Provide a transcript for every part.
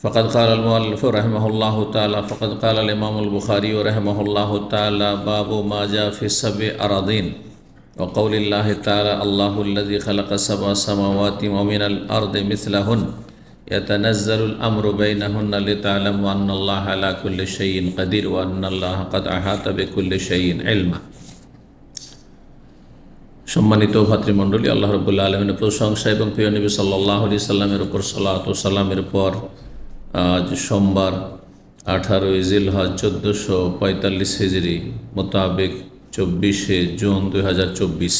فقد قال المؤلف رحمه الله تعالى فقد قال الإمام البخاري رحمه الله تعالى باب ما جاء في سبع أراضين وقول الله تعالى الله الذي خلق سبع سماوات ومن الأرض مثلهن يتنزل الأمر بينهن لتعلم أن الله على كل شيء قدير وأن الله قد أحاط بكل شيء علما সম্মানিত ভাতৃমণ্ডলী আল্লাহ রবুল্লা আলমিনের প্রশংসা এবং প্রিয় নবী সাল্লাহ আলি সাল্লামের উপর সাল্লা সাল্লামের পর আজ সোমবার আঠারো আঠারোই জিলহজ চোদ্দোশো পঁয়তাল্লিশ হেজরি মোতাবেক চব্বিশে জুন দুই হাজার চব্বিশ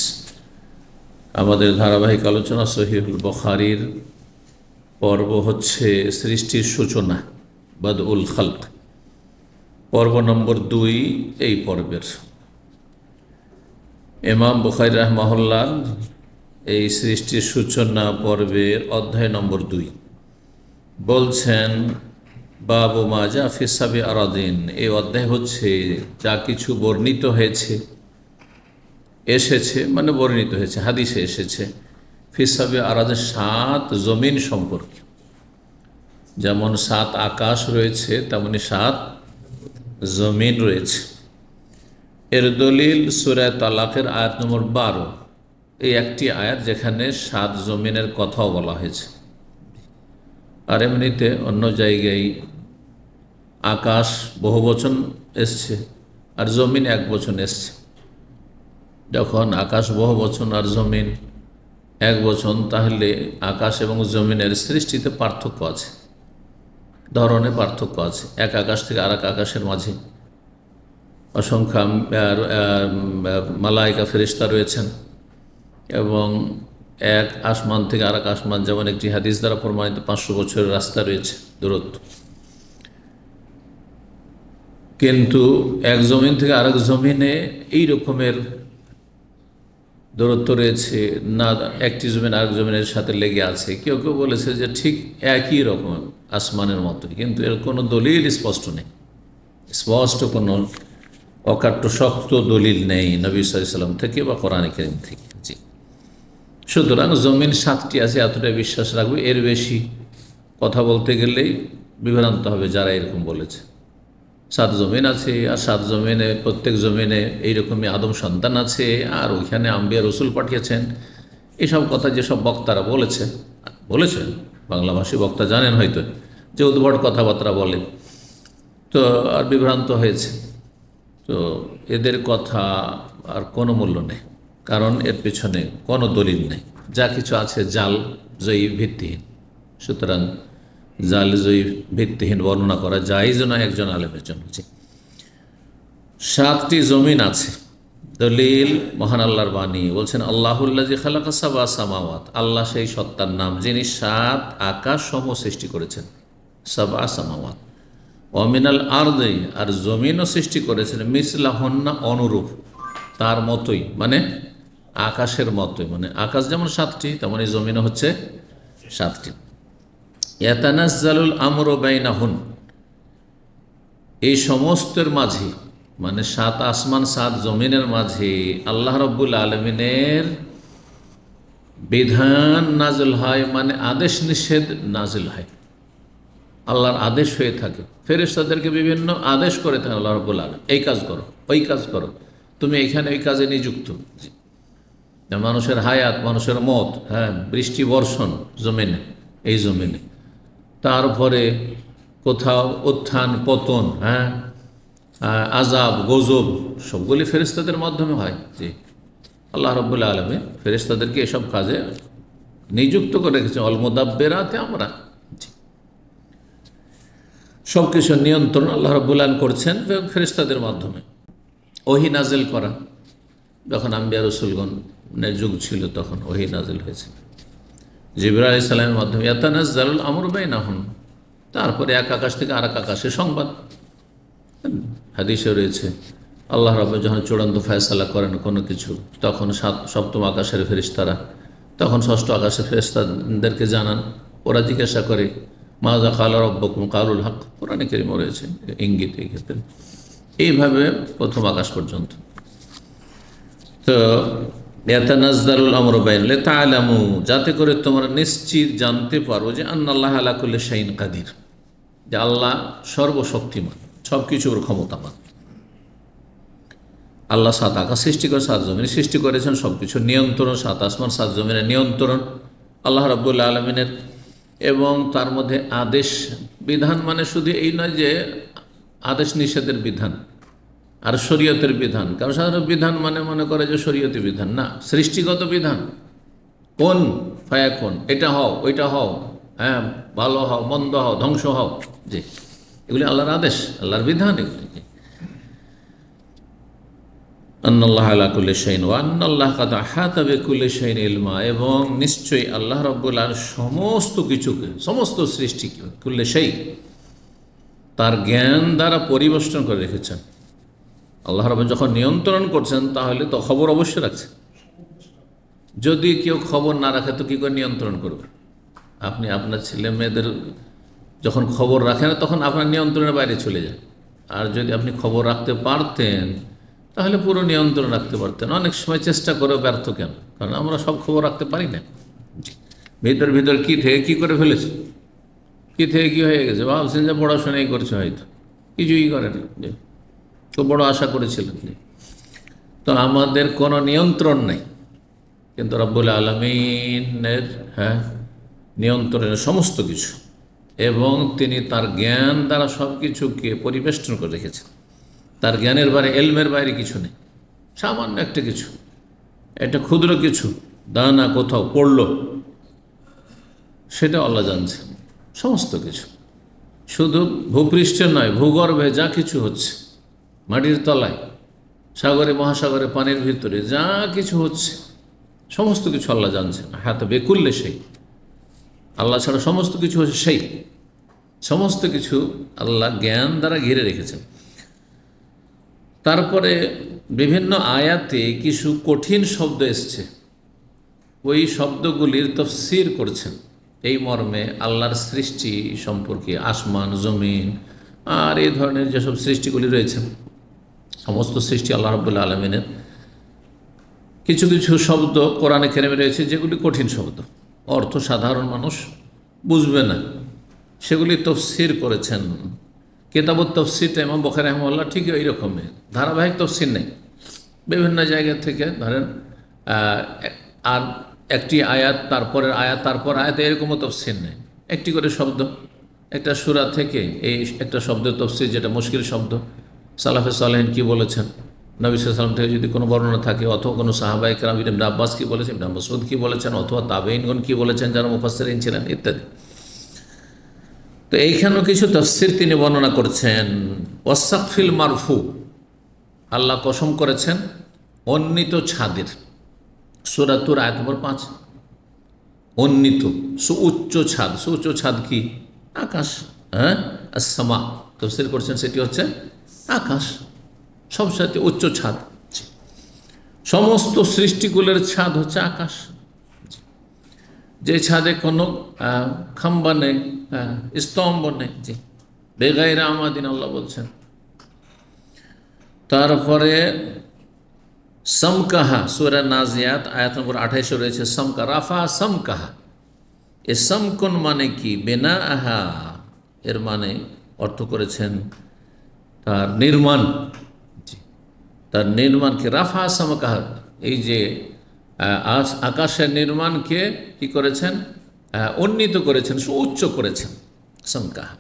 আমাদের ধারাবাহিক আলোচনা সহিহুল বখারির পর্ব হচ্ছে সৃষ্টির সূচনা বাদ উল খালক পর্ব নম্বর দুই এই পর্বের এমাম বুখারি রহমাহুল্লাহ এই সৃষ্টির সূচনা পর্বের অধ্যায় নম্বর দুই বলছেন বাবু মাজা ফিসাবি আরাদিন এই অধ্যায় হচ্ছে যা কিছু বর্ণিত হয়েছে এসেছে মানে বর্ণিত হয়েছে হাদিসে এসেছে ফিসাবি আরাদের সাত জমিন সম্পর্কে যেমন সাত আকাশ রয়েছে তেমনি সাত জমিন রয়েছে এর দলিল সুরায় তালাকের আয়াত নম্বর বারো এই একটি আয়াত যেখানে সাত জমিনের কথাও বলা হয়েছে আর এমনিতে অন্য জায়গায় আকাশ বহু বচন এসছে আর জমিন এক বচন এসছে যখন আকাশ বহু বচন আর জমিন এক বচন তাহলে আকাশ এবং জমিনের সৃষ্টিতে পার্থক্য আছে ধরনে পার্থক্য আছে এক আকাশ থেকে আর আকাশের মাঝে অসংখ্য মালায়িকা ফেরিস্তা রয়েছেন এবং এক আসমান থেকে আর এক আসমান যেমন একটি হাদিস দ্বারা প্রমাণিত পাঁচশো বছরের রাস্তা রয়েছে দূরত্ব কিন্তু এক জমিন থেকে আরেক জমিনে এই রকমের দূরত্ব রয়েছে না একটি জমিন আরেক জমিনের সাথে লেগে আছে কেউ কেউ বলেছে যে ঠিক একই রকম আসমানের মতোই কিন্তু এর কোনো দলিল স্পষ্ট নেই স্পষ্ট কোনো অকাট্য শক্ত দলিল নেই নবী সাল্লাম থেকে বা কোরআন করিম থেকে সুতরাং জমিন সাতটি আছে এতটাই বিশ্বাস রাখবে এর বেশি কথা বলতে গেলেই বিভ্রান্ত হবে যারা এরকম বলেছে সাত জমিন আছে আর সাত জমিনে প্রত্যেক জমিনে এইরকমই আদম সন্তান আছে আর ওইখানে আম্বিয়া রসুল পাঠিয়েছেন এসব কথা যেসব বক্তারা বলেছে বলেছেন বাংলাভাষী বক্তা জানেন হয়তো যে উদ্ভট কথাবার্তা বলে তো আর বিভ্রান্ত হয়েছে তো এদের কথা আর কোনো মূল্য নেই কারণ এর পেছনে কোনো দলিল নেই যা কিছু আছে জাল জয়ী ভিত্তিহীন সুতরাং জাল জয়ী ভিত্তিহীন বর্ণনা করা যাই যেন একজন আলেমের জন্য যে সাতটি জমিন আছে দলিল মহান আল্লাহর বাণী বলছেন আল্লাহুল্লাহ খালাকাসাবা সামাওয়াত আল্লাহ সেই সত্তার নাম যিনি সাত আকাশ সম সৃষ্টি করেছেন সাবা সামাওয়াত অমিনাল আর্দে আর জমিনও সৃষ্টি করেছেন মিসলাহন্না অনুরূপ তার মতোই মানে আকাশের মতোই মানে আকাশ যেমন সাতটি তেমন এই জমিনে হচ্ছে সাতটি আমর বাইনাহুন এই সমস্তের মাঝে মানে সাত আসমান সাত জমিনের মাঝে আল্লাহ রব্বুল আলমিনের বিধান নাজল হয় মানে আদেশ নিষেধ নাজল হয় আল্লাহর আদেশ হয়ে থাকে ফেরেস তাদেরকে বিভিন্ন আদেশ করে থাকে আল্লাহ রব্বুল আলম এই কাজ করো ওই কাজ করো তুমি এখানে ওই কাজে নিযুক্ত মানুষের হায়াত মানুষের মত হ্যাঁ বৃষ্টি বর্ষণ জমিনে এই জমিনে তারপরে কোথাও উত্থান পতন হ্যাঁ আজাব গজব সবগুলি ফেরিস্তাদের মাধ্যমে হয় জি আল্লাহ রব্বুল্লা আলমে ফেরিস্তাদেরকে এসব কাজে নিযুক্ত করে রেখেছে বেরাতে আমরা সব কিছু নিয়ন্ত্রণ আল্লাহ রব্বুল্লান করছেন ফেরিস্তাদের মাধ্যমে ওহি নাজেল করা যখন আম্বিয়া রসুলগণ যুগ ছিল তখন ওহি নাজিল হয়েছিল জিবরা আলি সাল্লামের মাধ্যমে ইয়াতানাজ জালুল আমর বেইনা হন তারপরে এক আকাশ থেকে আর এক আকাশে সংবাদ হাদিসে রয়েছে আল্লাহ রব যখন চূড়ান্ত ফয়সালা করেন কোনো কিছু তখন সাত সপ্তম আকাশের ফেরিস্তারা তখন ষষ্ঠ আকাশের ফেরিস্তাদেরকে জানান ওরা জিজ্ঞাসা করে মাজা কাল রব্বকুম কালুল হক পুরানি কেরিমও রয়েছে ইঙ্গিত এই ক্ষেত্রে এইভাবে প্রথম আকাশ পর্যন্ত তো যাতে করে তোমরা নিশ্চিত জানতে পারো যে আন্নাল্লাহ আলাকুল্ল শাহিন কাদির যে আল্লাহ সর্বশক্তিমান সব কিছুর ক্ষমতামান আল্লাহ সাত আকাশ সৃষ্টি করে সাত জমিন সৃষ্টি করেছেন সব কিছু নিয়ন্ত্রণ সাত আসমান সাত জমিনের নিয়ন্ত্রণ আল্লাহ রবুল্লা আলমিনের এবং তার মধ্যে আদেশ বিধান মানে শুধু এই নয় যে আদেশ নিষেধের বিধান আর শরীয়তের বিধান কারণ সাধারণ বিধান মানে মনে করে যে শরীয়তি বিধান না সৃষ্টিগত বিধান কোন ফায়া কোন এটা হও ওইটা হও হ্যাঁ ভালো হও মন্দ হও ধ্বংস হও যে এগুলি আল্লাহর আদেশ আল্লাহর বিধান এগুলিকে আন্নাল্লাহ আলাকুল্লি শাইন ও আন্নাল্লাহ কাদা হাতাবে কুল্লি ইলমা এবং নিশ্চয়ই আল্লাহ রব্বুল্লাহ সমস্ত কিছুকে সমস্ত সৃষ্টিকে কুল্লে সেই তার জ্ঞান দ্বারা পরিবেষ্টন করে রেখেছেন আল্লাহ রব যখন নিয়ন্ত্রণ করছেন তাহলে তো খবর অবশ্যই রাখছে যদি কেউ খবর না রাখে তো কী করে নিয়ন্ত্রণ করবে আপনি আপনার ছেলে মেয়েদের যখন খবর রাখে না তখন আপনার নিয়ন্ত্রণের বাইরে চলে যায় আর যদি আপনি খবর রাখতে পারতেন তাহলে পুরো নিয়ন্ত্রণ রাখতে পারতেন অনেক সময় চেষ্টা করেও ব্যর্থ কেন কারণ আমরা সব খবর রাখতে পারি না ভিতর ভিতর কী থেকে কী করে ফেলেছে কী থেকে কী হয়ে গেছে ভাবছেন যে পড়াশোনাই করছে হয়তো কিছুই করে না তো বড় আশা করেছিলেন তো আমাদের কোনো নিয়ন্ত্রণ নেই কিন্তু রব্বুল আলমিনের হ্যাঁ নিয়ন্ত্রণের সমস্ত কিছু এবং তিনি তার জ্ঞান দ্বারা সব কিছুকে পরিবেষ্টন করে রেখেছেন তার জ্ঞানের বাইরে এলমের বাইরে কিছু নেই সামান্য একটা কিছু একটা ক্ষুদ্র কিছু দানা কোথাও পড়ল সেটা আল্লাহ জানছেন সমস্ত কিছু শুধু ভূপৃষ্ঠে নয় ভূগর্ভে যা কিছু হচ্ছে মাটির তলায় সাগরে মহাসাগরে পানির ভিতরে যা কিছু হচ্ছে সমস্ত কিছু আল্লাহ জানছে হ্যাঁ তো বেকুল্লে সেই আল্লাহ ছাড়া সমস্ত কিছু হচ্ছে সেই সমস্ত কিছু আল্লাহ জ্ঞান দ্বারা ঘিরে রেখেছেন তারপরে বিভিন্ন আয়াতে কিছু কঠিন শব্দ এসছে ওই শব্দগুলির তফসির করছেন এই মর্মে আল্লাহর সৃষ্টি সম্পর্কে আসমান জমিন আর এই ধরনের যেসব সৃষ্টিগুলি রয়েছে সমস্ত সৃষ্টি আল্লাহ রবুল্লা আলমিনের কিছু কিছু শব্দ কোরআনে কেরেমে রয়েছে যেগুলি কঠিন শব্দ অর্থ সাধারণ মানুষ বুঝবে না সেগুলি তফসির করেছেন কেতাবত তফসিরটা ইমাম বখার রহমাল্লাহ ঠিক ওই রকমের ধারাবাহিক তফসির নেই বিভিন্ন জায়গা থেকে ধরেন আর একটি আয়াত তারপরের আয়াত তারপর আয়াত এরকমও তফসির নেই একটি করে শব্দ একটা সুরা থেকে এই একটা শব্দের তফসির যেটা মুশকিল শব্দ সালাফে সালেহন কী বলেছেন নবী সালাম থেকে যদি কোনো বর্ণনা থাকে অথবা কোনো সাহাবাই ইকরাম ইবনে আব্বাস কী বলেছেন ইবন মসুদ কী বলেছেন অথবা তাবেইনগণ কী বলেছেন যারা মুফাসরিন ছিলেন ইত্যাদি তো এইখানেও কিছু তফসির তিনি বর্ণনা করছেন ওয়াসাকফিল মারফু আল্লাহ কসম করেছেন অন্নিত ছাদের সুরাতুর আয়াত নম্বর পাঁচ সু সুউচ্চ ছাদ সুউচ্চ ছাদ কি আকাশ হ্যাঁ আসমা তফসির করছেন সেটি হচ্ছে আকাশ সবসাথে উচ্চ ছাদ সমস্ত সৃষ্টিগুলোর ছাদ হচ্ছে আকাশ যে ছাদে কোনো খাম্বা নেই স্তম্ভ নেই জি বেগাইরা আমাদিন আল্লাহ বলছেন তারপরে সমকাহা সুরা নাজিয়াত আয়াত নম্বর আঠাইশে রয়েছে সমকা রাফা সমকাহা এ সমকন মানে কি বেনা আহা এর মানে অর্থ করেছেন তার নির্মাণ তার নির্মাণকে রাফা সামকাহ এই যে আকাশের নির্মাণকে কি করেছেন উন্নীত করেছেন সু উচ্চ করেছেন সামকাহা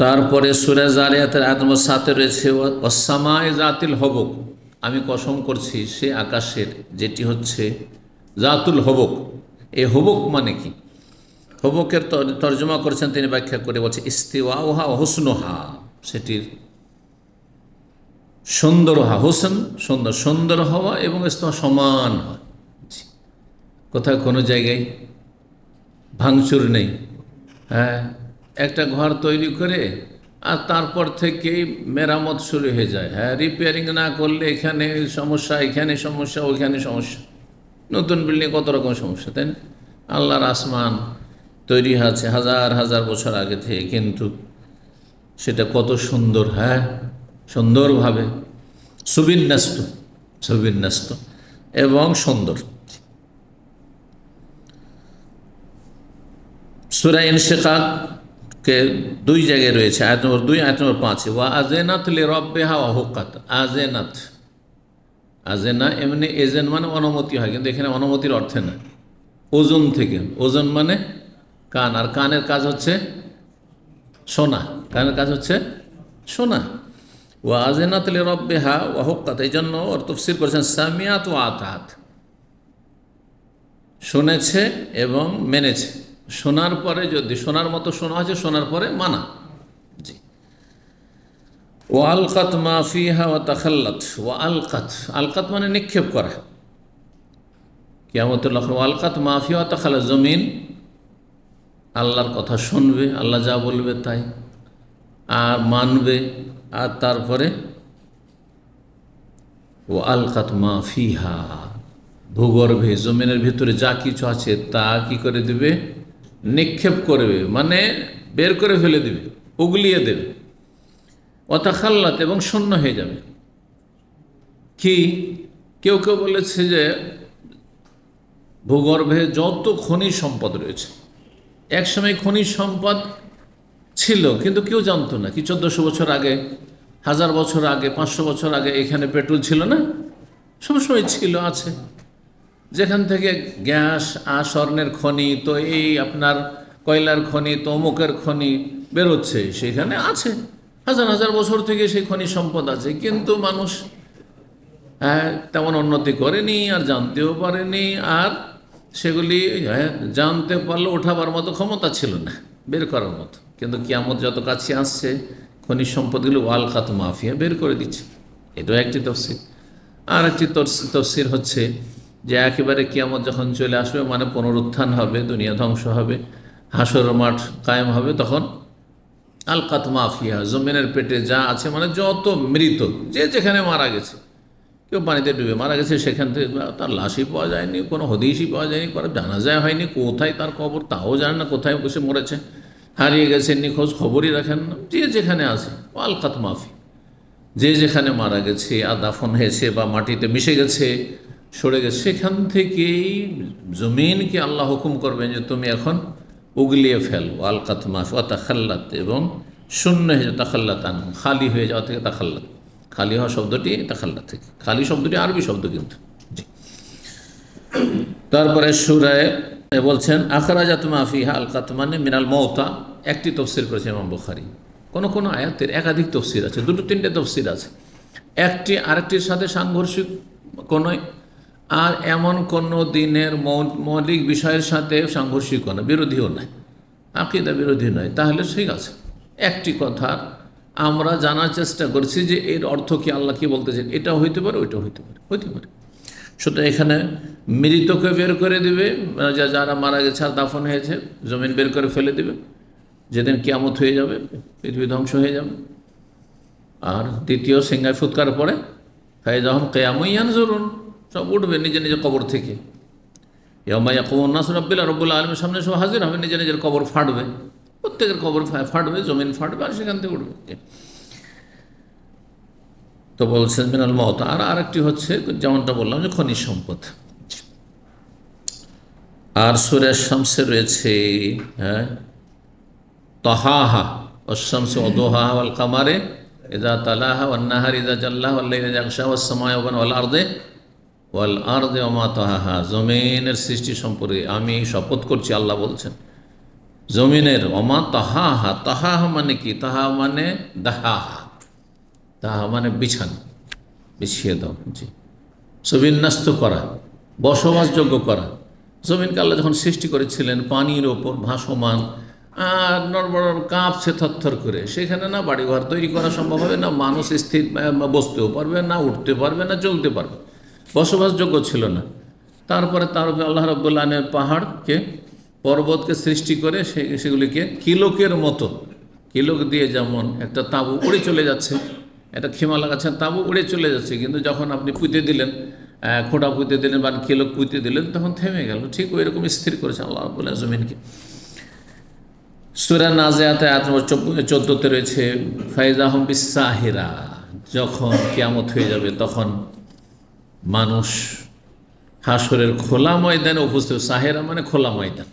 তারপরে সুরে জারিয়াতের আদম সাথে রয়েছে অসামায় জাতিল হবক আমি কসম করছি সে আকাশের যেটি হচ্ছে জাতুল হবক এ হবক মানে কি হবুকের তর্জমা করেছেন তিনি ব্যাখ্যা করে বলছে ইস্তিওয়া ওহা হোসনোহা সেটির সুন্দর হা হোসেন সুন্দর সুন্দর হওয়া এবং ইস্তমা সমান হয় কোথাও কোনো জায়গায় ভাঙচুর নেই হ্যাঁ একটা ঘর তৈরি করে আর তারপর থেকেই মেরামত শুরু হয়ে যায় হ্যাঁ রিপেয়ারিং না করলে এখানে সমস্যা এখানে সমস্যা ওইখানে সমস্যা নতুন বিল্ডিং কত রকম সমস্যা তাই না আল্লাহর আসমান তৈরি হয়েছে হাজার হাজার বছর আগে থেকে কিন্তু সেটা কত সুন্দর হ্যাঁ সুন্দরভাবে সুবিন্যস্ত সুবিন্যস্ত এবং সুন্দর সুরা ইনশেকাককে দুই জায়গায় রয়েছে আয়ত নম্বর দুই আয়ত নম্বর পাঁচে ওয়া আজেনাথ লে বেহা অহকাত আজেনাথ আজেনা এমনি এজেন মানে অনুমতি হয় কিন্তু এখানে অনুমতির অর্থে না ওজন থেকে ওজন মানে কান আর কানের কাজ হচ্ছে সোনা কানের কাজ হচ্ছে সোনা ও আজেনাত রব্বেহা ও হকাত এই জন্য ওর তফসির করেছেন সামিয়াত ও আতাত শুনেছে এবং মেনেছে শোনার পরে যদি শোনার মতো শোনা হয়েছে শোনার পরে মানা জি ও আলকাত মাফিহা ও তাখাল্লাত ও আলকাত আলকাত মানে নিক্ষেপ করা কেমন ও আলকাত মাফিয়া তাখাল্লা জমিন আল্লাহর কথা শুনবে আল্লাহ যা বলবে তাই আর মানবে আর তারপরে ও আলকাত মাফিহা ভূগর্ভে জমিনের ভিতরে যা কিছু আছে তা কি করে দেবে নিক্ষেপ করবে মানে বের করে ফেলে দিবে উগলিয়ে দেবে অতাখাল্লাত এবং শূন্য হয়ে যাবে কি কেউ কেউ বলেছে যে ভূগর্ভে যত খনি সম্পদ রয়েছে একসময় খনিজ সম্পদ ছিল কিন্তু কেউ জানতো না কি চোদ্দশো বছর আগে হাজার বছর আগে পাঁচশো বছর আগে এখানে পেট্রোল ছিল না সবসময় ছিল আছে যেখান থেকে গ্যাস আ স্বর্ণের খনি তো এই আপনার কয়লার খনি তো অমুকের খনি বেরোচ্ছে সেখানে আছে হাজার হাজার বছর থেকে সেই খনি সম্পদ আছে কিন্তু মানুষ হ্যাঁ, তেমন উন্নতি করেনি আর জানতেও পারেনি আর সেগুলি জানতে পারলে ওঠাবার মতো ক্ষমতা ছিল না বের করার মতো কিন্তু কিয়ামত যত কাছে আসছে খনিজ সম্পদগুলি ওয়াল খাত মাফিয়া বের করে দিচ্ছে এটাও একটি তফসিল আর একটি তফসির হচ্ছে যে একেবারে কিয়ামত যখন চলে আসবে মানে পুনরুত্থান হবে দুনিয়া ধ্বংস হবে হাসর মাঠ কায়েম হবে তখন আলকাত মাফিয়া জমিনের পেটে যা আছে মানে যত মৃত যে যেখানে মারা গেছে কেউ পানিতে ডুবে মারা গেছে সেখান থেকে তার লাশই পাওয়া যায়নি কোনো হদিসই পাওয়া যায়নি কারো জানাজায় হয়নি কোথায় তার কবর তাও জানে না কোথায় বসে মরেছে হারিয়ে গেছে নিখোঁজ খবরই রাখেন না যে যেখানে আছে আলকাত মাফি যে যেখানে মারা গেছে আর দাফন হয়েছে বা মাটিতে মিশে গেছে সরে গেছে সেখান থেকেই জমিনকে আল্লাহ হুকুম করবেন যে তুমি এখন উগলিয়ে ফেলো আলকাত মাফ অতাখাল্লাত এবং শূন্য হয়ে যাও তাখাল্লাত খালি হয়ে যাওয়া থেকে তাখাল্লাত খালি হওয়া শব্দটি তাখাল্লা থেকে খালি শব্দটি আরবি শব্দ কিন্তু তারপরে সুরায় বলছেন তুমি আফিহা আল কাতমানে মিনাল মৌতা একটি তফসির করেছে ইমাম বুখারি কোনো কোনো আয়াতের একাধিক তফসির আছে দুটো তিনটে তফসির আছে একটি আরেকটির সাথে সাংঘর্ষিক কোনো আর এমন কোনো দিনের মৌলিক বিষয়ের সাথে সাংঘর্ষিকও না বিরোধীও নয় আকিদা বিরোধী নয় তাহলে ঠিক আছে একটি কথার আমরা জানার চেষ্টা করছি যে এর অর্থ কি আল্লাহ কি বলতেছেন এটা হইতে পারে ওইটা হইতে পারে হইতে পারে সুতরাং এখানে মৃতকে বের করে দেবে মানে যা যারা মারা গেছে আর দাফন হয়েছে জমিন বের করে ফেলে দেবে যেদিন কিয়ামত হয়ে যাবে পৃথিবী ধ্বংস হয়ে যাবে আর দ্বিতীয় সিঙ্গায় ফুৎকার পরে ফাইজাহম কেয়ামইয়ান জরুন সব উঠবে নিজে নিজের কবর থেকে ইয়মাইয়া কবর নাসর রব্বিল্লা রব্বুল্লা আলমের সামনে সব হাজির হবে নিজে নিজের কবর ফাটবে প্রত্যেকের খবর ফাটবে জমিন ফাটবে আর সেখান থেকে উঠবে তো বলছেন মিনাল মত আর আরেকটি হচ্ছে যেমনটা বললাম যে খনিজ সম্পদ আর সুরের শামসে রয়েছে হ্যাঁ তহাহা অশামসে অদোহা কামারে এজা তালাহা অন্নাহার ইজা জাল্লাহ আল্লাহ ওসামায় ওবান ওয়াল আর্দে ওয়াল আর্দে ওমা তহাহা জমিনের সৃষ্টি সম্পর্কে আমি শপথ করছি আল্লাহ বলছেন জমিনের অমা হা তাহা মানে কি তাহা মানে দাহা হাত তাহা মানে বিছানা বিছিয়ে দাও জি সুবিন্যাস্ত করা বসবাসযোগ্য করা জমিনকে আল্লাহ যখন সৃষ্টি করেছিলেন পানির ওপর ভাসমান আর কাঁপ কাঁপছে থরথর করে সেখানে না বাড়িঘর তৈরি করা সম্ভব হবে না মানুষ স্থির বসতেও পারবে না উঠতে পারবে না চলতে পারবে বসবাসযোগ্য ছিল না তারপরে তার আল্লাহ রব্বুল্লাহ পাহাড়কে পর্বতকে সৃষ্টি করে সে সেগুলিকে কিলোকের মতো কিলোক দিয়ে যেমন একটা তাঁবু উড়ে চলে যাচ্ছে একটা খিমা লাগাচ্ছেন তাঁবু উড়ে চলে যাচ্ছে কিন্তু যখন আপনি পুঁতে দিলেন খোঁটা পুঁতে দিলেন বা কিলোক পুঁতে দিলেন তখন থেমে গেল ঠিক ওই রকম স্থির করেছে আল্লাহ আব্বুল জমিনকে সুরা নাজেয়াতে আয়াত নম্বর চোদ্দোতে রয়েছে আহম বিসাহিরা যখন কেমত হয়ে যাবে তখন মানুষ হাসরের খোলা ময়দানে উপস্থিত সাহেরা মানে খোলা ময়দান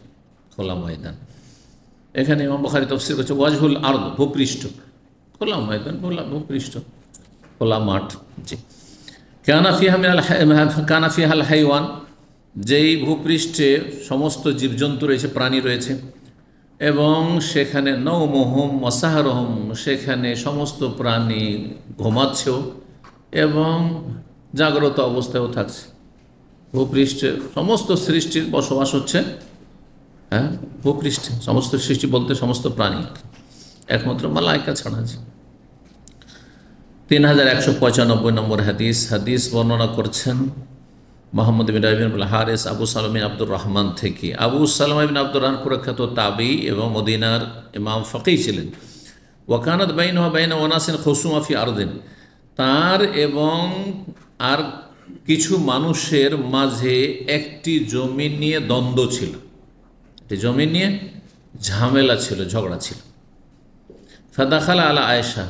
খোলা ময়দান এখানে ইমাম বখারি তফসির করছে ওয়াজহুল আর্দ ভূপৃষ্ঠ খোলা ময়দান খোলা ভূপৃষ্ঠ খোলা মাঠ জি কানাফি ফিহাল হাইওয়ান যেই ভূপৃষ্ঠে সমস্ত জীবজন্তু রয়েছে প্রাণী রয়েছে এবং সেখানে নৌ মোহম মসাহরহম সেখানে সমস্ত প্রাণী ঘুমাচ্ছেও এবং জাগ্রত অবস্থায়ও থাকছে ভূপৃষ্ঠে সমস্ত সৃষ্টির বসবাস হচ্ছে হ্যাঁ ভূপৃষ্ঠ সমস্ত সৃষ্টি বলতে সমস্ত প্রাণী একমাত্র মালায়কা ছাড়া আছে তিন হাজার একশো পঁচানব্বই নম্বর হাদিস হাদিস বর্ণনা করছেন মোহাম্মদ বিন রাহিবিন হারেস আবু সালমিন আব্দুর রহমান থেকে আবু সালমিন আব্দুর রহমান প্রখ্যাত তাবি এবং মদিনার ইমাম ফকি ছিলেন ওয়াকানাত বাইন বাইন ওনাসিন খসুমাফি আরদিন তার এবং আর কিছু মানুষের মাঝে একটি জমি নিয়ে দ্বন্দ্ব ছিল জমি নিয়ে ঝামেলা ছিল ঝগড়া ছিল ফাদাখালা আলা আয়েশা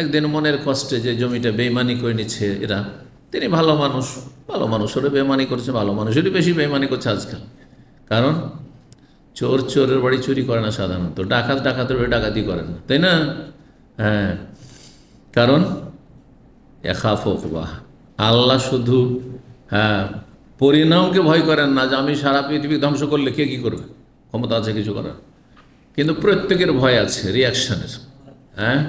একদিন মনের কষ্টে যে জমিটা বেইমানি করে নিচ্ছে এরা তিনি ভালো মানুষ ভালো মানুষেরও বেমানি করছে ভালো মানুষেরই বেশি বেমানি করছে আজকাল কারণ চোর চোরের বাড়ি চুরি করে না সাধারণত ডাকাত ডাকাতের বাড়ি ডাকাতি করে না তাই না হ্যাঁ কারণ একা বাহ আল্লাহ শুধু হ্যাঁ পরিণামকে ভয় করেন না যে আমি সারা পৃথিবী ধ্বংস করলে কে কী করবে ক্ষমতা আছে কিছু করার কিন্তু প্রত্যেকের ভয় আছে রিয়াকশানের হ্যাঁ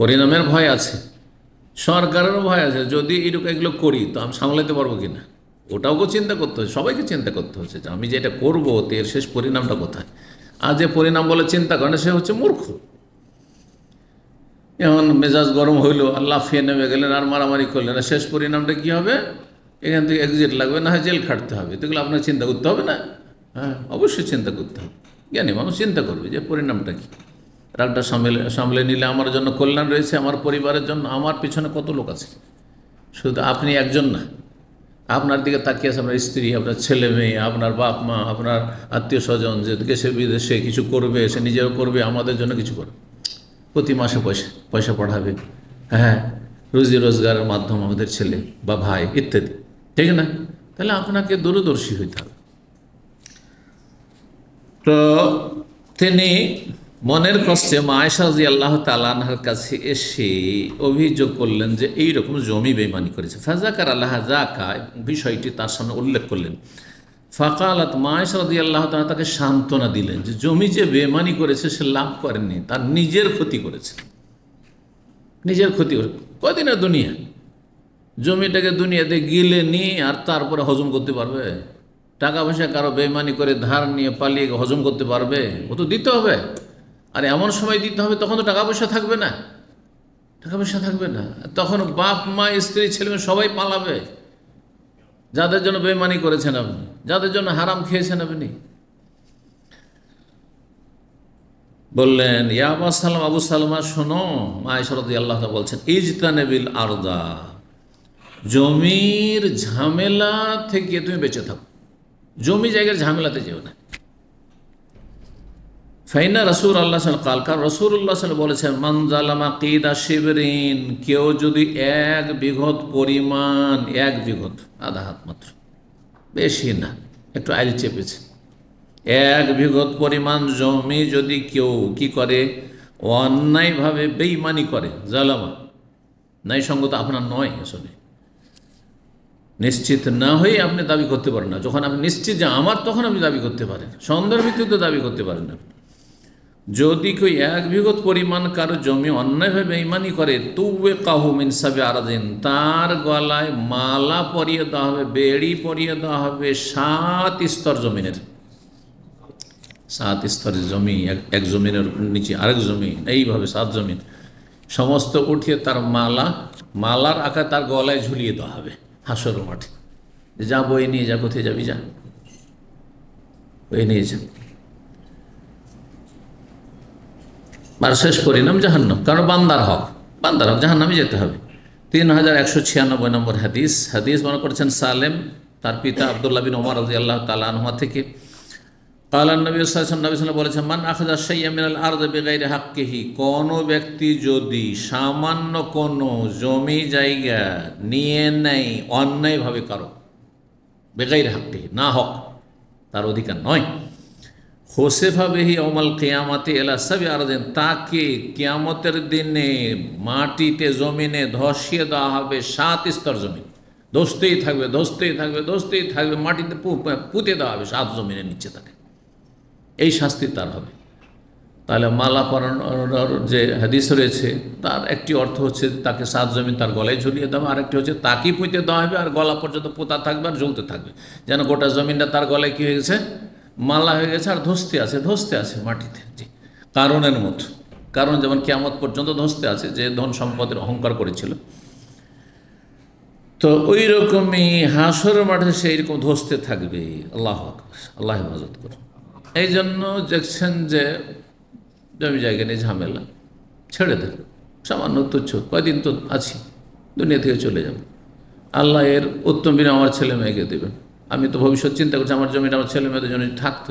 পরিণামের ভয় আছে সরকারেরও ভয় আছে যদি এরকম এগুলো করি তো আমি সামলাতে পারবো কি না ওটাও চিন্তা করতে হচ্ছে সবাইকে চিন্তা করতে হচ্ছে যে আমি যেটা করবো তো এর শেষ পরিণামটা কোথায় আর যে পরিণাম বলে চিন্তা করে সে হচ্ছে মূর্খ এখন মেজাজ গরম হইলো আর লাফিয়ে নেমে গেলেন আর মারামারি করলেন আর শেষ পরিণামটা কি হবে এখান থেকে এক্সিট লাগবে না হয় জেল খাটতে হবে তো এগুলো আপনার চিন্তা করতে হবে না হ্যাঁ অবশ্যই চিন্তা করতে হবে জ্ঞানী মানুষ চিন্তা করবে যে পরিণামটা কী রাগটা সামলে সামলে নিলে আমার জন্য কল্যাণ রয়েছে আমার পরিবারের জন্য আমার পিছনে কত লোক আছে শুধু আপনি একজন না আপনার দিকে তাকিয়ে আছে আপনার স্ত্রী আপনার ছেলে মেয়ে আপনার বাপ মা আপনার আত্মীয় স্বজন যে দেশে বিদেশে কিছু করবে সে নিজেও করবে আমাদের জন্য কিছু করবে প্রতি মাসে পয়সা পয়সা পাঠাবে হ্যাঁ রুজি রোজগারের মাধ্যম আমাদের ছেলে বা ভাই ইত্যাদি ঠিক না তাহলে আপনাকে দূরদর্শী হইতে হবে তো তিনি মনের কষ্টে মায়েশাজি আল্লাহ তালানহার কাছে এসে অভিযোগ করলেন যে এই রকম জমি বেমানি করেছে ফাজাকার আল্লাহ জাকা বিষয়টি তার সামনে উল্লেখ করলেন ফাকালাত মায়েশাদি আল্লাহ তালা তাকে সান্ত্বনা দিলেন যে জমি যে বেমানি করেছে সে লাভ করেনি তার নিজের ক্ষতি করেছে নিজের ক্ষতি কদিন দুনিয়া জমিটাকে দুনিয়াতে গিলে নি আর তারপরে হজম করতে পারবে টাকা পয়সা কারো বেমানি করে ধার নিয়ে পালিয়ে হজম করতে পারবে ও তো দিতে হবে আর এমন সময় দিতে হবে তখন তো টাকা পয়সা থাকবে না টাকা পয়সা থাকবে না তখন বাপ মা স্ত্রী ছেলে সবাই পালাবে যাদের জন্য বেমানি করেছেন আপনি যাদের জন্য হারাম খেয়েছেন আপনি বললেন ইয়াবা সালাম আবু সালমা শোনো মা ইশরত আল্লাহ বলছেন ইজতানেবিল আরদা জমির ঝামেলা থেকে তুমি বেঁচে থাকো জমি জায়গার ঝামেলাতে যেও না ফাইনা রসুর আল্লাহ কাল উল্লাহ সাল বলেছেন মানজালামা কিদা শিবরিন কেউ যদি এক বিঘত পরিমাণ এক বিঘত আধা হাত মাত্র বেশি না একটু আইল চেপেছে এক বিঘত পরিমাণ জমি যদি কেউ কি করে অন্যায়ভাবে বেইমানি করে জালামা ন্যায় সঙ্গত আপনার নয় আসলে নিশ্চিত না হয়ে আপনি দাবি করতে পারেন না যখন আপনি নিশ্চিত যে আমার তখন আপনি দাবি করতে পারেন সন্দেহের ভিত্তিতে দাবি করতে পারেন না যদি কেউ এক বিগত পরিমাণ কারো জমি অন্যায়ভাবে বেইমানি করে তুবে কাহু মিনসাবে আরাদিন তার গলায় মালা পরিয়ে দেওয়া হবে বেড়ি পরিয়ে দেওয়া হবে সাত স্তর জমিনের সাত স্তরের জমি এক জমিনের নিচে আরেক জমি এইভাবে সাত জমিন সমস্ত উঠিয়ে তার মালা মালার আকার তার গলায় ঝুলিয়ে দেওয়া হবে হাসর মাঠে যা বই নিয়ে যা কোথায় যাবি যা বই নিয়ে যা আর শেষ পরিণাম জাহান্নাম কারণ বান্দার হক বান্দার হক জাহান্নামে যেতে হবে তিন হাজার একশো ছিয়ানব্বই নম্বর হাদিস হাদিস মনে করছেন সালেম তার পিতা আবদুল্লাহ বিন ওমর রাজি আল্লাহ তালা থেকে কালান নবী সাল্লাম নবী সাল্লাম বলেছেন মান আখদা সৈয়ামিনাল আর বেগাইরে হাক্কেহি কোনো ব্যক্তি যদি সামান্য কোনো জমি জায়গা নিয়ে নেয় অন্যায়ভাবে কারো বেগাইর হাক্কেহি না হক তার অধিকার নয় হোসেফা বেহি অমাল কেয়ামাতে এলা সাবি আরদেন তাকে কেয়ামতের দিনে মাটিতে জমিনে ধসিয়ে দেওয়া হবে সাত স্তর জমিন ধসতেই থাকবে ধসতেই থাকবে ধসতেই থাকবে মাটিতে পুঁতে দেওয়া হবে সাত জমিনের নিচে তাকে এই শাস্তি তার হবে তাহলে মালা পরানোর যে হাদিস রয়েছে তার একটি অর্থ হচ্ছে তাকে সাত জমিন তার গলায় ঝুলিয়ে দেওয়া আরেকটি হচ্ছে তাকেই পুঁতে দেওয়া হবে আর গলা পর্যন্ত পোতা থাকবে আর ঝুলতে থাকবে যেন গোটা জমিনটা তার গলায় কী হয়ে গেছে মালা হয়ে গেছে আর ধসতে আছে ধসতে আছে মাটিতে জি কারণের মতো কারণ যেমন কেয়ামত পর্যন্ত ধস্তে আছে যে ধন সম্পদের অহংকার করেছিল তো ওই রকমই হাঁসর মাঠে সেই রকম ধসতে থাকবে আল্লাহ আল্লাহ হেফাজত করুন এই জন্য দেখছেন যে জমি জায়গা নিয়ে ঝামেলা ছেড়ে দেন সামান্য তুচ্ছ কয়দিন তো আছি দুনিয়া থেকে চলে যাব আল্লাহ এর উত্তম বিনা আমার ছেলে মেয়েকে দেবেন আমি তো ভবিষ্যৎ চিন্তা করছি আমার জমিটা আমার ছেলে মেয়েদের জন্য থাকতো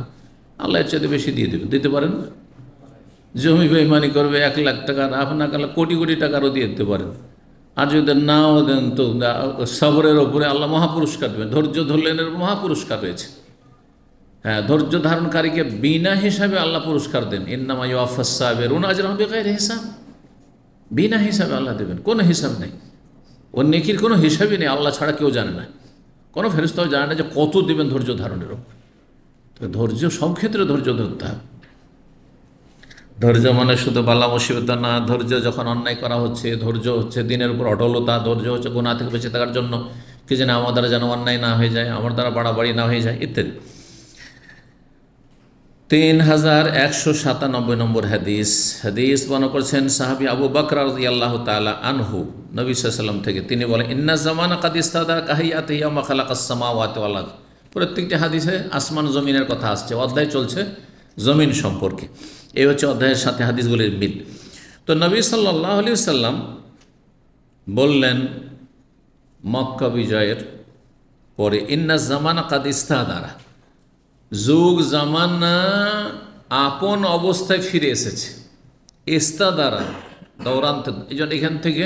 আল্লাহ এর চাইতে বেশি দিয়ে দেবেন দিতে পারেন না জমি বেইমানি করবে এক লাখ টাকার আপনাকে আল্লাহ কোটি কোটি টাকারও দিয়ে দিতে পারেন আর যদি নাও দেন তো সবরের ওপরে আল্লাহ মহাপুরস্কার দেবেন ধৈর্য ধরলেন এর মহাপুরস্কার রয়েছে ধৈর্য ধারণকারীকে বিনা হিসাবে আল্লাহ পুরস্কার দেন হিসাব বিনা হিসাবে আল্লাহ দেবেন কোনো হিসাব নেই ও নেকির কোনো হিসাবই নেই আল্লাহ ছাড়া কেউ জানে না কোনো ফেরস্তাও জানে না যে কত দেবেন ধৈর্য ধারণের ওপর তো ধৈর্য সব ক্ষেত্রে ধৈর্য ধরতে হবে ধৈর্য মানে শুধু বালা মুসিবতা না ধৈর্য যখন অন্যায় করা হচ্ছে ধৈর্য হচ্ছে দিনের উপর অটলতা ধৈর্য হচ্ছে গোনা থেকে বেঁচে থাকার জন্য কি যেন আমার দ্বারা যেন অন্যায় না হয়ে যায় আমার দ্বারা বাড়াবাড়ি না হয়ে যায় ইত্যাদি তিন হাজার একশো সাতানব্বই নম্বর হাদিস হাদিস মনে করছেন সাহাবি আবু বকরাজি তালা আনহু নবী সাল্লাম থেকে তিনি বলেন ইন্না জামানা কাদিস্তাদা কাহিয়াত ইয়ামা খালাক আসসামাওয়াত আল্লাহ প্রত্যেকটি হাদিসে আসমান জমিনের কথা আসছে অধ্যায় চলছে জমিন সম্পর্কে এই হচ্ছে অধ্যায়ের সাথে হাদিসগুলির মিল তো নবী সাল্লাহ আলি সাল্লাম বললেন মক্কা বিজয়ের পরে ইন্না জামানা কাদিস্তাদারা যুগ জামানা আপন অবস্থায় ফিরে এসেছে এস্তা দ্বারা দৌরান এই জন্য এখান থেকে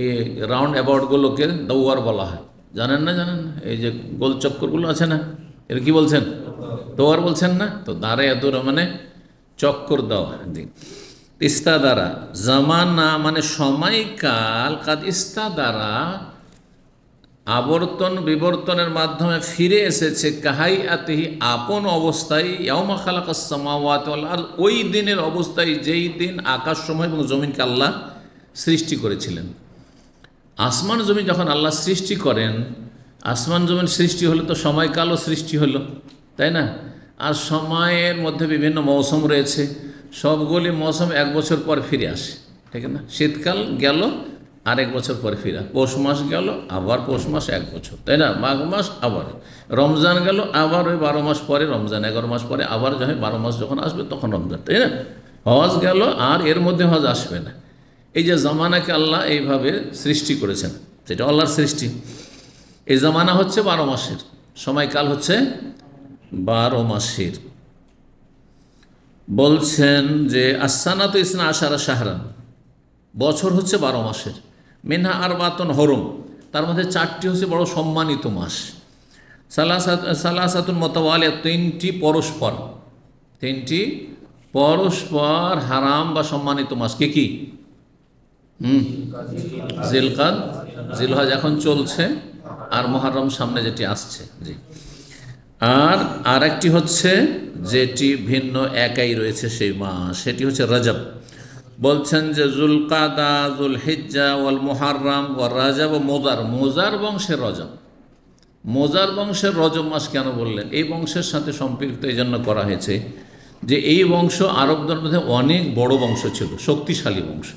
এই রাউন্ড অ্যাবাউটগুলোকে দৌয়ার বলা হয় জানেন না জানেন এই যে গোল চক্করগুলো আছে না এর কি বলছেন দৌয়ার বলছেন না তো দাঁড়ে এত মানে চক্কর দেওয়া ইস্তা দ্বারা জামানা মানে সময়কাল কাদ ইস্তা দ্বারা আবর্তন বিবর্তনের মাধ্যমে ফিরে এসেছে কাহাই আতিহি আপন অবস্থায় আর ওই দিনের অবস্থায় যেই দিন আকাশ সময় এবং জমিনকে আল্লাহ সৃষ্টি করেছিলেন আসমান জমি যখন আল্লাহ সৃষ্টি করেন আসমান জমিন সৃষ্টি হলো তো সময়কালও সৃষ্টি হলো তাই না আর সময়ের মধ্যে বিভিন্ন মৌসুম রয়েছে সবগুলি মৌসুম এক বছর পর ফিরে আসে ঠিক না শীতকাল গেল আরেক বছর পরে ফিরা পৌষ মাস গেল আবার পৌষ মাস এক বছর তাই না মাঘ মাস আবার রমজান গেল আবার ওই বারো মাস পরে রমজান এগারো মাস পরে আবার যখন বারো মাস যখন আসবে তখন রমজান তাই না হজ গেল আর এর মধ্যে হজ আসবে না এই যে জামানাকে আল্লাহ এইভাবে সৃষ্টি করেছেন সেটা আল্লাহর সৃষ্টি এই জামানা হচ্ছে বারো মাসের সময়কাল হচ্ছে বারো মাসের বলছেন যে আসানা তো ইসনা আশারা সাহারান বছর হচ্ছে বারো মাসের মেনহা আর বাতন হরম তার মধ্যে চারটি হচ্ছে বড় সম্মানিত মাস সালাসাতুন মতাওয়ালিয়া তিনটি পরস্পর তিনটি পরস্পর হারাম বা সম্মানিত মাস কে কি হুম জিলকাদ জিলহাজ এখন চলছে আর মহারম সামনে যেটি আসছে জি আর আরেকটি হচ্ছে যেটি ভিন্ন একাই রয়েছে সেই মাস সেটি হচ্ছে রজব বলছেন যে কাদা জুল হিজ্জা ওয়াল মোহারাম ওয়াল রাজাব ও মোজার মোজার বংশের রজব মোজার বংশের রজব মাস কেন বললেন এই বংশের সাথে সম্পৃক্ত এই জন্য করা হয়েছে যে এই বংশ আরবদের মধ্যে অনেক বড় বংশ ছিল শক্তিশালী বংশ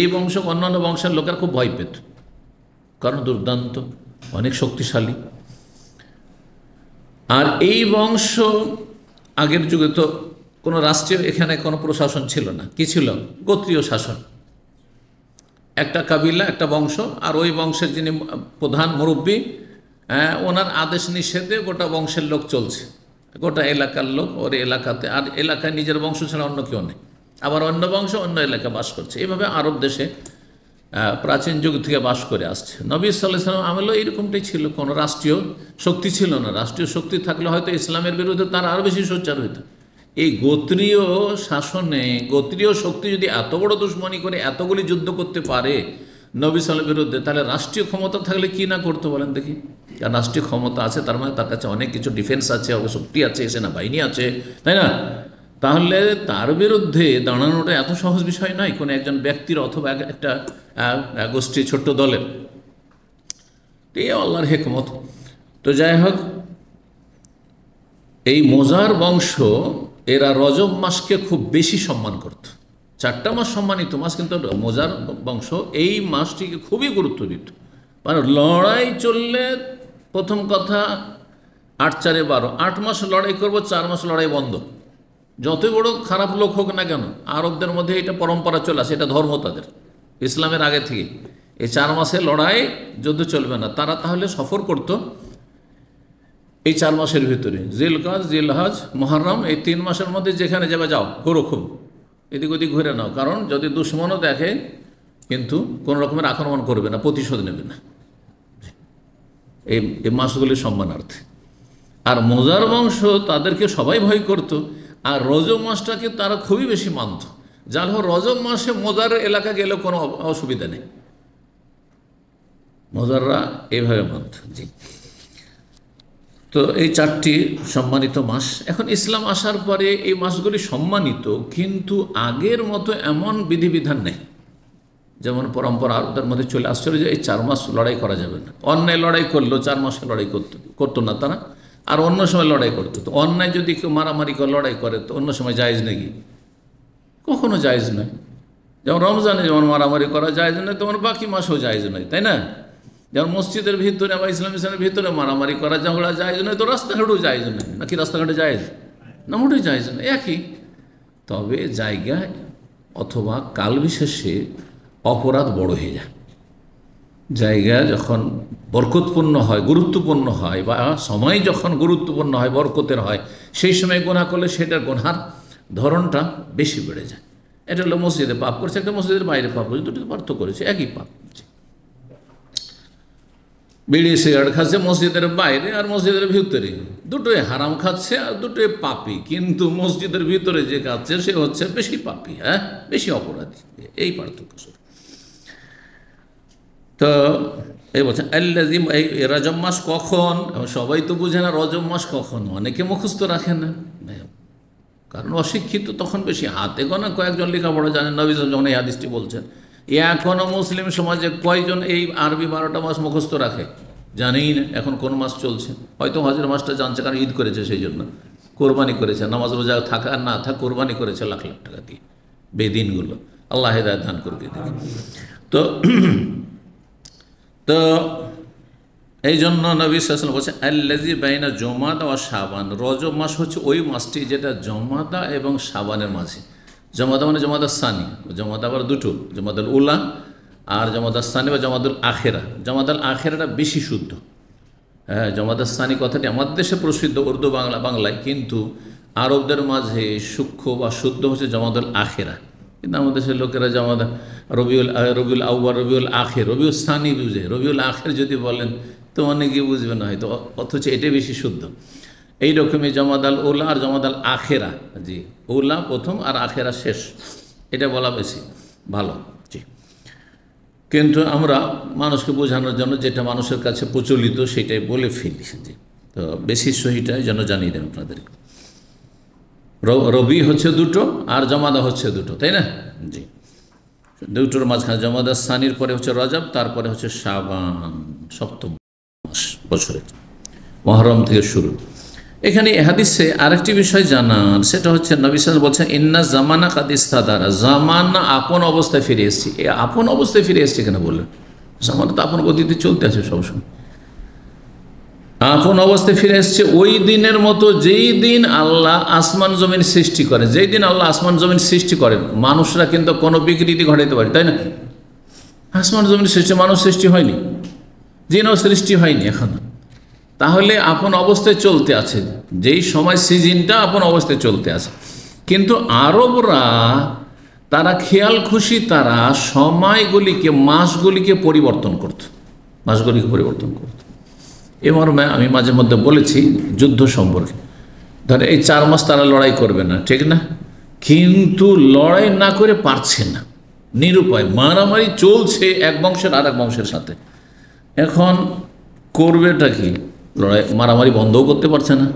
এই বংশ অন্যান্য বংশের লোকের খুব ভয় পেত কারণ দুর্দান্ত অনেক শক্তিশালী আর এই বংশ আগের যুগে তো কোনো রাষ্ট্রীয় এখানে কোনো প্রশাসন ছিল না কি ছিল গোত্রীয় শাসন একটা কাবিলা একটা বংশ আর ওই বংশের যিনি প্রধান মুরব্বী হ্যাঁ, ওনার আদেশ নিষেধে গোটা বংশের লোক চলছে গোটা এলাকার লোক ওর এলাকাতে আর এলাকায় নিজের বংশ ছাড়া অন্য কেউ নেই আবার অন্য বংশ অন্য এলাকায় বাস করছে এইভাবে আরব দেশে প্রাচীন যুগ থেকে বাস করে আসছে নবী সাল্লাম আমলেও এরকমটাই ছিল কোনো রাষ্ট্রীয় শক্তি ছিল না রাষ্ট্রীয় শক্তি থাকলে হয়তো ইসলামের বিরুদ্ধে তার আরও বেশি সোচ্চার হইতো এই গোত্রীয় শাসনে গোত্রীয় শক্তি যদি এত বড় দুশ্মনী করে এতগুলি যুদ্ধ করতে পারে নবী সালের বিরুদ্ধে তাহলে রাষ্ট্রীয় ক্ষমতা থাকলে কি না করতে বলেন দেখি কারণ রাষ্ট্রীয় ক্ষমতা আছে তার মানে তার কাছে অনেক কিছু ডিফেন্স আছে শক্তি আছে সেনাবাহিনী আছে তাই না তাহলে তার বিরুদ্ধে দাঁড়ানোটা এত সহজ বিষয় নয় কোনো একজন ব্যক্তির অথবা একটা গোষ্ঠী ছোট্ট দলের এই আল্লাহর হেকমত তো যাই হোক এই মোজার বংশ এরা রজব মাসকে খুব বেশি সম্মান করত চারটা মাস সম্মানিত মাস কিন্তু মোজার বংশ এই মাসটিকে খুবই গুরুত্ব দিত মানে লড়াই চললে প্রথম কথা আট চারে বারো আট মাস লড়াই করব চার মাস লড়াই বন্ধ যত বড় খারাপ লোক হোক না কেন আরবদের মধ্যে এটা পরম্পরা চলে আসে এটা ধর্ম তাদের ইসলামের আগে থেকে এই চার মাসে লড়াই যুদ্ধ চলবে না তারা তাহলে সফর করতো এই চার মাসের ভিতরে জিল কাজ জিল হাজ মহারম এই তিন মাসের মধ্যে যেখানে যাবে যাও ঘুরো খুব এদিক ওদিক ঘুরে নাও কারণ যদি দুশ্মনও দেখে কিন্তু কোন রকমের আক্রমণ করবে না প্রতিশোধ নেবে না এই এই মাসগুলির সম্মানার্থে আর মোজার বংশ তাদেরকে সবাই ভয় করত আর রজ মাসটাকে তারা খুবই বেশি মানত যার হোক রজ মাসে মোজার এলাকা গেলেও কোনো অসুবিধা নেই মজাররা এভাবে মানত জি তো এই চারটি সম্মানিত মাস এখন ইসলাম আসার পরে এই মাসগুলি সম্মানিত কিন্তু আগের মতো এমন বিধিবিধান নেই যেমন পরম্পরা তার মধ্যে চলে আসছিল যে এই চার মাস লড়াই করা যাবে না অন্যায় লড়াই করলো চার মাসে লড়াই করতো করতো না তারা আর অন্য সময় লড়াই করতো তো অন্যায় যদি কেউ মারামারি করে লড়াই করে তো অন্য সময় জায়েজ নাকি কখনো জায়েজ নয় যেমন রমজানে যেমন মারামারি করা যায় না তেমন বাকি মাসেও জায়েজ নয় তাই না যেমন মসজিদের ভিতরে বা ইসলাম ইসলামের ভিতরে মারামারি করা ঝগড়া যায় না তো রাস্তাঘাটেও যায় না নাকি রাস্তাঘাটে যায় না মোটেই যায় না একই তবে জায়গা অথবা কাল বিশেষে অপরাধ বড় হয়ে যায় জায়গা যখন বরকতপূর্ণ হয় গুরুত্বপূর্ণ হয় বা সময় যখন গুরুত্বপূর্ণ হয় বরকতের হয় সেই সময় গোনা করলে সেটার গোনার ধরনটা বেশি বেড়ে যায় এটা হলো মসজিদে পাপ করছে একটা মসজিদের বাইরে পাপ করছে দুটো পার্থক্য করেছে একই পাপ করছে বিড়ি সিগারেট খাচ্ছে মসজিদের বাইরে আর মসজিদের ভিতরে দুটোই হারাম খাচ্ছে আর দুটোই পাপি কিন্তু মসজিদের ভিতরে যে খাচ্ছে সে হচ্ছে বেশি পাপি হ্যাঁ বেশি অপরাধী এই পার্থক্য তো এই বলছে আল্লাজিম এই রজম মাস কখন সবাই তো বুঝে না রজম মাস কখন অনেকে মুখস্থ রাখে না কারণ অশিক্ষিত তখন বেশি হাতে গোনা কয়েকজন লেখাপড়া জানেন নবীজন যখন এই হাদিসটি বলছেন এখনও মুসলিম সমাজে কয়জন এই আরবি বারোটা মাস মুখস্থ রাখে জানেই না এখন কোন মাস চলছে হয়তো হজের মাসটা জানছে কারণ ঈদ করেছে সেই জন্য কোরবানি করেছে নামাজ রোজা থাকা আর না থাক কোরবানি করেছে লাখ লাখ টাকা দিয়ে বেদিনগুলো আল্লাহ হেদায়ত দান করবে তো তো এই জন্য নবী সাল বলছে আল্লাজি বাইনা জমাদা ও সাবান রজব মাস হচ্ছে ওই মাসটি যেটা জমাদা এবং সাবানের মাঝে জমাদা মানে জমাদা সানি জমাদা আবার দুটো জমাদাল উলা আর জমাদার সানি বা জমাদুল আখেরা জমাদাল আখেরাটা বেশি শুদ্ধ হ্যাঁ জমাদার সানি কথাটি আমাদের দেশে প্রসিদ্ধ উর্দু বাংলা বাংলায় কিন্তু আরবদের মাঝে সূক্ষ্ম বা শুদ্ধ হচ্ছে জমাদুল আখেরা কিন্তু আমাদের দেশের লোকেরা জমাদা রবিউল রবিউল আউ্বা রবিউল আখের রবিউল সানি বুঝে রবিউল আখের যদি বলেন তো অনেকে বুঝবে না হয়তো অথচ এটাই বেশি শুদ্ধ এই রকমই জমাদাল ওলা আর জমাদাল আখেরা জি ওলা প্রথম আর আখেরা শেষ এটা বলা বেশি ভালো জি কিন্তু আমরা মানুষকে বোঝানোর জন্য যেটা মানুষের কাছে প্রচলিত সেটাই বলে ফেলি জি তো বেশি সহিটাই যেন জানিয়ে দেন আপনাদেরকে রবি হচ্ছে দুটো আর জমাদা হচ্ছে দুটো তাই না জি দুটোর মাঝখানে জমাদা সানির পরে হচ্ছে রজাব তারপরে হচ্ছে সাবান সপ্তম মাস বছরের মহরম থেকে শুরু এখানে হাদিসে আরেকটি বিষয় জানার সেটা হচ্ছে নবিসাল বলছেন ইন্না জামানা কাদিস্তা দ্বারা জামানা আপন অবস্থায় ফিরে এসেছি এ আপন অবস্থায় ফিরে এসছে কেন বললেন জামানা তো আপন গতিতে চলতে আছে সবসময় আপন অবস্থায় ফিরে এসছে ওই দিনের মতো যেই দিন আল্লাহ আসমান জমিন সৃষ্টি করে যেই দিন আল্লাহ আসমান জমিন সৃষ্টি করেন মানুষরা কিন্তু কোনো বিকৃতি ঘটাইতে পারে তাই না আসমান জমিন সৃষ্টি মানুষ সৃষ্টি হয়নি জিনও সৃষ্টি হয়নি এখন তাহলে আপন অবস্থায় চলতে আছে যেই সময় সিজনটা আপন অবস্থায় চলতে আছে কিন্তু আরবরা তারা খেয়াল খুশি তারা সময়গুলিকে মাসগুলিকে পরিবর্তন করত মাসগুলিকে পরিবর্তন করত এ আমি মাঝে মধ্যে বলেছি যুদ্ধ সম্পর্কে ধরে এই চার মাস তারা লড়াই করবে না ঠিক না কিন্তু লড়াই না করে পারছে না নিরুপায় মারামারি চলছে এক বংশের আর এক বংশের সাথে এখন করবেটা কি লড়াই মারামারি বন্ধও করতে পারছে না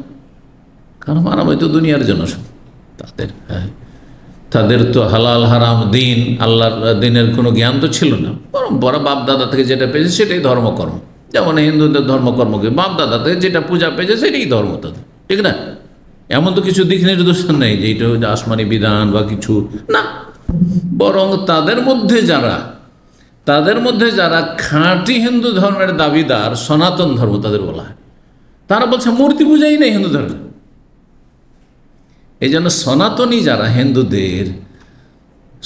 কারণ মারামারি তো দুনিয়ার জন্য তাদের হ্যাঁ তাদের তো হালাল হারাম দিন আল্লাহর দিনের কোনো জ্ঞান তো ছিল না পরম্পরা বাপদাদা থেকে যেটা পেয়েছে সেটাই ধর্মকর্ম যেমন হিন্দুদের ধর্মকর্মকে বাপদাদা থেকে যেটা পূজা পেয়েছে সেটাই ধর্ম তাদের ঠিক না এমন তো কিছু দিক নির্দেশন নেই যে এটা আসমানি বিধান বা কিছু না বরং তাদের মধ্যে যারা তাদের মধ্যে যারা খাঁটি হিন্দু ধর্মের দাবিদার সনাতন ধর্ম তাদের বলা হয় তারা বলছে মূর্তি পূজাই নেই হিন্দু ধর্মে এই জন্য সনাতনী যারা হিন্দুদের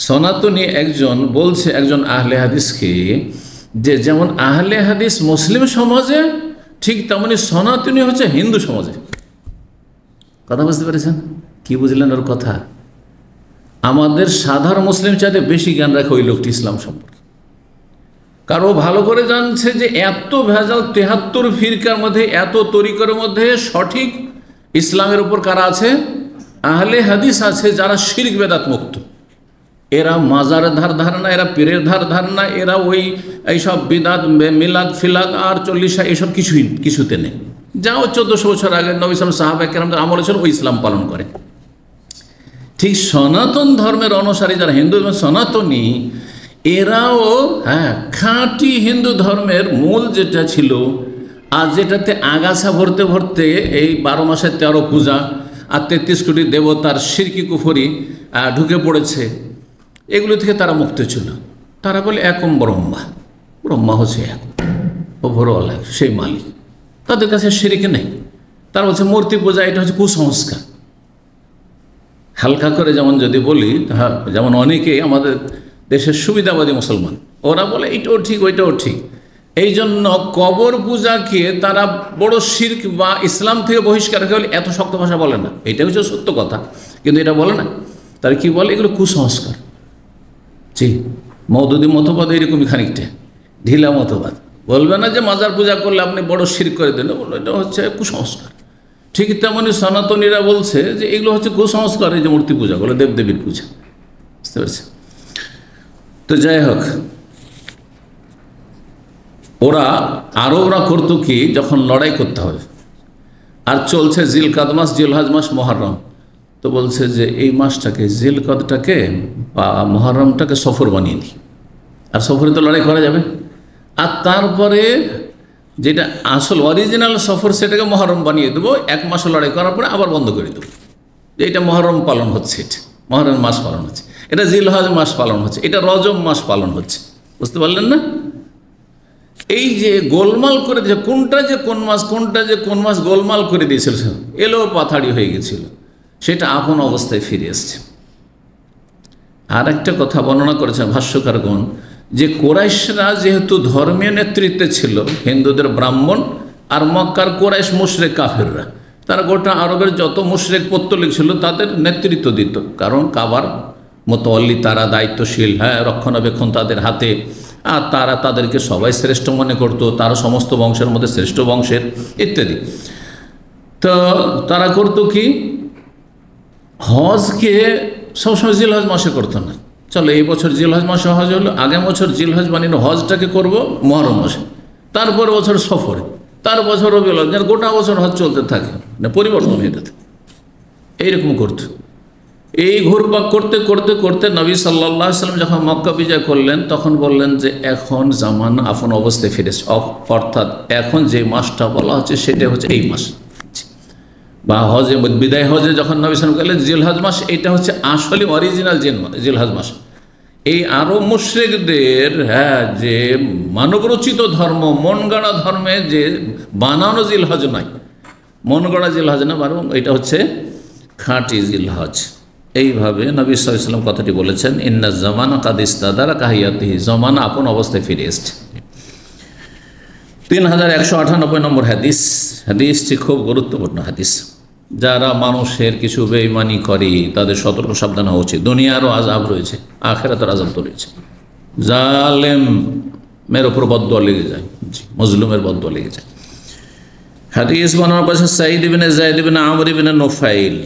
সনাতনী একজন বলছে একজন আহলে হাদিসকে যে যেমন আহলে হাদিস মুসলিম সমাজে ঠিক তেমনি সনাতনী হচ্ছে হিন্দু সমাজে কথা বুঝতে পেরেছেন কি বুঝলেন ওর কথা আমাদের সাধারণ মুসলিম চাইতে বেশি জ্ঞান রাখে ওই লোকটি ইসলাম সম্পর্কে কারো ভালো করে জানছে যে এত ভেজাল তেহাত্তর ফিরকার মধ্যে এত তরিকার মধ্যে সঠিক ইসলামের উপর কারা আছে আহলে হাদিস আছে যারা শির্ক বেদাত মুক্ত এরা মাজার ধার ধারণা এরা পীরের ধার ধারণা এরা ওই এইসব বিদাত মিলাদ ফিলাদ আর চল্লিশা এইসব কিছুই কিছুতে নেই যাও চোদ্দশো বছর আগে সাহাব সাহাবাহামদের আমল ছিল ওই ইসলাম পালন করে ঠিক সনাতন ধর্মের অনুসারী যারা হিন্দু সনাতনী এরাও হ্যাঁ খাঁটি হিন্দু ধর্মের মূল যেটা ছিল আর যেটাতে আগাছা ভরতে ভরতে এই বারো মাসের তেরো পূজা আর তেত্রিশ কোটি দেবতার সিরকি কুফরি ঢুকে পড়েছে এগুলো থেকে তারা মুক্ত ছিল তারা বলে একম ব্রহ্মা ব্রহ্মা হচ্ছে এক ওভরওয়ালা সেই মালিক তাদের কাছে সিরিক নেই তার হচ্ছে মূর্তি পূজা এটা হচ্ছে কুসংস্কার হালকা করে যেমন যদি বলি হ্যাঁ, যেমন অনেকেই আমাদের দেশের সুবিধাবাদী মুসলমান ওরা বলে এইটাও ঠিক ওইটাও ঠিক এই জন্য কবর পূজাকে তারা বড় শির্ক বা ইসলাম থেকে বহিষ্কার করে এত শক্ত ভাষা বলে না এটা হচ্ছে সত্য কথা কিন্তু এটা বলে না তার কি বলে এগুলো কুসংস্কার জি মৌদুদি মতবাদ এরকমই খানিকটা ঢিলা মতবাদ বলবে না যে মাজার পূজা করলে আপনি বড় শির করে দিলেন বললো এটা হচ্ছে কুসংস্কার ঠিক তেমনই সনাতনীরা বলছে যে এগুলো হচ্ছে কুসংস্কার এই যে মূর্তি পূজা বলে দেবদেবীর পূজা বুঝতে পারছেন তো যাই হোক ওরা আরবরা করতো কি যখন লড়াই করতে হবে আর চলছে জিলকাদ মাস জিলহাজ মাস মহরম তো বলছে যে এই মাসটাকে জিলকদটাকে বা মহরমটাকে সফর বানিয়ে দিই আর সফরে তো লড়াই করা যাবে আর তারপরে যেটা আসল অরিজিনাল সফর সেটাকে মহরম বানিয়ে দেবো এক মাস লড়াই করার পরে আবার বন্ধ করে দেবো এটা মহরম পালন হচ্ছে এটা মহরম মাস পালন হচ্ছে এটা জিলহজ মাস পালন হচ্ছে এটা রজম মাস পালন হচ্ছে বুঝতে পারলেন না এই যে গোলমাল করে দিয়েছে কোনটা যে কোন মাস কোনটা যে কোন মাস গোলমাল করে দিয়েছিল এলো পাথাড়ি হয়ে গেছিল সেটা আপন অবস্থায় ফিরে এসছে আর একটা কথা বর্ণনা করেছেন ভাষ্যকারগণ যে কোরাইশরা যেহেতু ধর্মীয় নেতৃত্বে ছিল হিন্দুদের ব্রাহ্মণ আর মক্কার কোরাইশ মুশরেক কাফেররা তারা গোটা আরবের যত মুশরেক পত্তলিক ছিল তাদের নেতৃত্ব দিত কারণ কাবার মোতোয়াল্লি তারা দায়িত্বশীল হ্যাঁ রক্ষণাবেক্ষণ তাদের হাতে আর তারা তাদেরকে সবাই শ্রেষ্ঠ মনে করত তারা সমস্ত বংশের মধ্যে শ্রেষ্ঠ বংশের ইত্যাদি তো তারা করতো কি হজকে সবসময় জিলহজ মাসে করতো না চলো এই বছর জিলহজ মাসে হজ হলো আগের বছর জিলহজ বানিয়ে হজটাকে করব মহরম মাসে তারপর বছর সফরে তার বছর রবিউল গোটা বছর হজ চলতে থাকে না মানে পরিবর্তন হয়ে থাকে এইরকম করতো এই ঘুরপাক করতে করতে করতে নবী সাল্লা সাল্লাম যখন মক্কা বিজয় করলেন তখন বললেন যে এখন জামান আপন অবস্থায় ফিরেছে অর্থাৎ এখন যে মাসটা বলা হচ্ছে সেটা হচ্ছে এই মাস বা হজে বিদায় হজে যখন নবী সালাম গেলেন জিলহাজ মাস এটা হচ্ছে আসলে অরিজিনাল জিলহাজ মাস এই আরও মুশ্রিকদের হ্যাঁ যে মানবরচিত ধর্ম মনগড়া ধর্মে যে বানানো জিলহজ নয় মনগড়া জিলহজ না বরং এটা হচ্ছে খাঁটি জিলহজ এইভাবে নবী সাল্লাম কথাটি বলেছেন ইন্না জমানা কাদিস্তাদারা কাহিয়াতি জমানা আপন অবস্থায় ফিরে এসছে তিন হাজার একশো আটানব্বই নম্বর হাদিস হাদিসটি খুব গুরুত্বপূর্ণ হাদিস যারা মানুষের কিছু বেইমানি করে তাদের সতর্ক সাবধান হওয়া উচিত দুনিয়ারও আজাব রয়েছে আখেরাতের আজাব তো রয়েছে জালেমের ওপর বদ্ধ লেগে যায় মজলুমের বদ্ধ লেগে যায় হাদিস বানানোর পাশে সাইদ ইবিনে জাইদ ইবিনে নোফাইল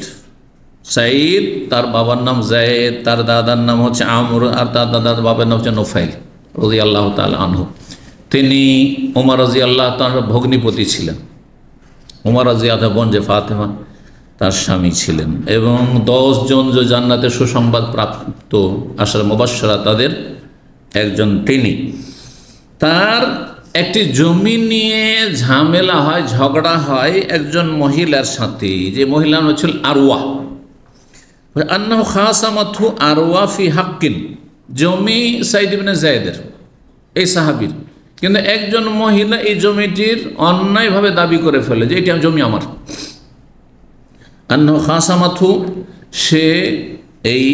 সাইদ তার বাবার নাম জায়েদ তার দাদার নাম হচ্ছে আমর আর তার দাদার বাবার নাম হচ্ছে নোফাইল রজি আল্লাহ তাল আনহু তিনি উমার রাজি আল্লাহ তার ভগ্নিপতি ছিলেন উমার রাজি আল্লাহ বঞ্জে ফাতেমা তার স্বামী ছিলেন এবং জন যে জান্নাতে সুসংবাদ প্রাপ্ত আসার মোবাসরা তাদের একজন তিনি তার একটি জমি নিয়ে ঝামেলা হয় ঝগড়া হয় একজন মহিলার সাথে যে মহিলার হচ্ছিল আরওয়া আন্না খাসা মাথু আরোয়া ফি হাক্কিন জমি সাইদিবিনে জায়দের এই সাহাবির কিন্তু একজন মহিলা এই জমিটির অন্যায়ভাবে দাবি করে ফেলে যে এটি জমি আমার আন্ন খাসা মাথু সে এই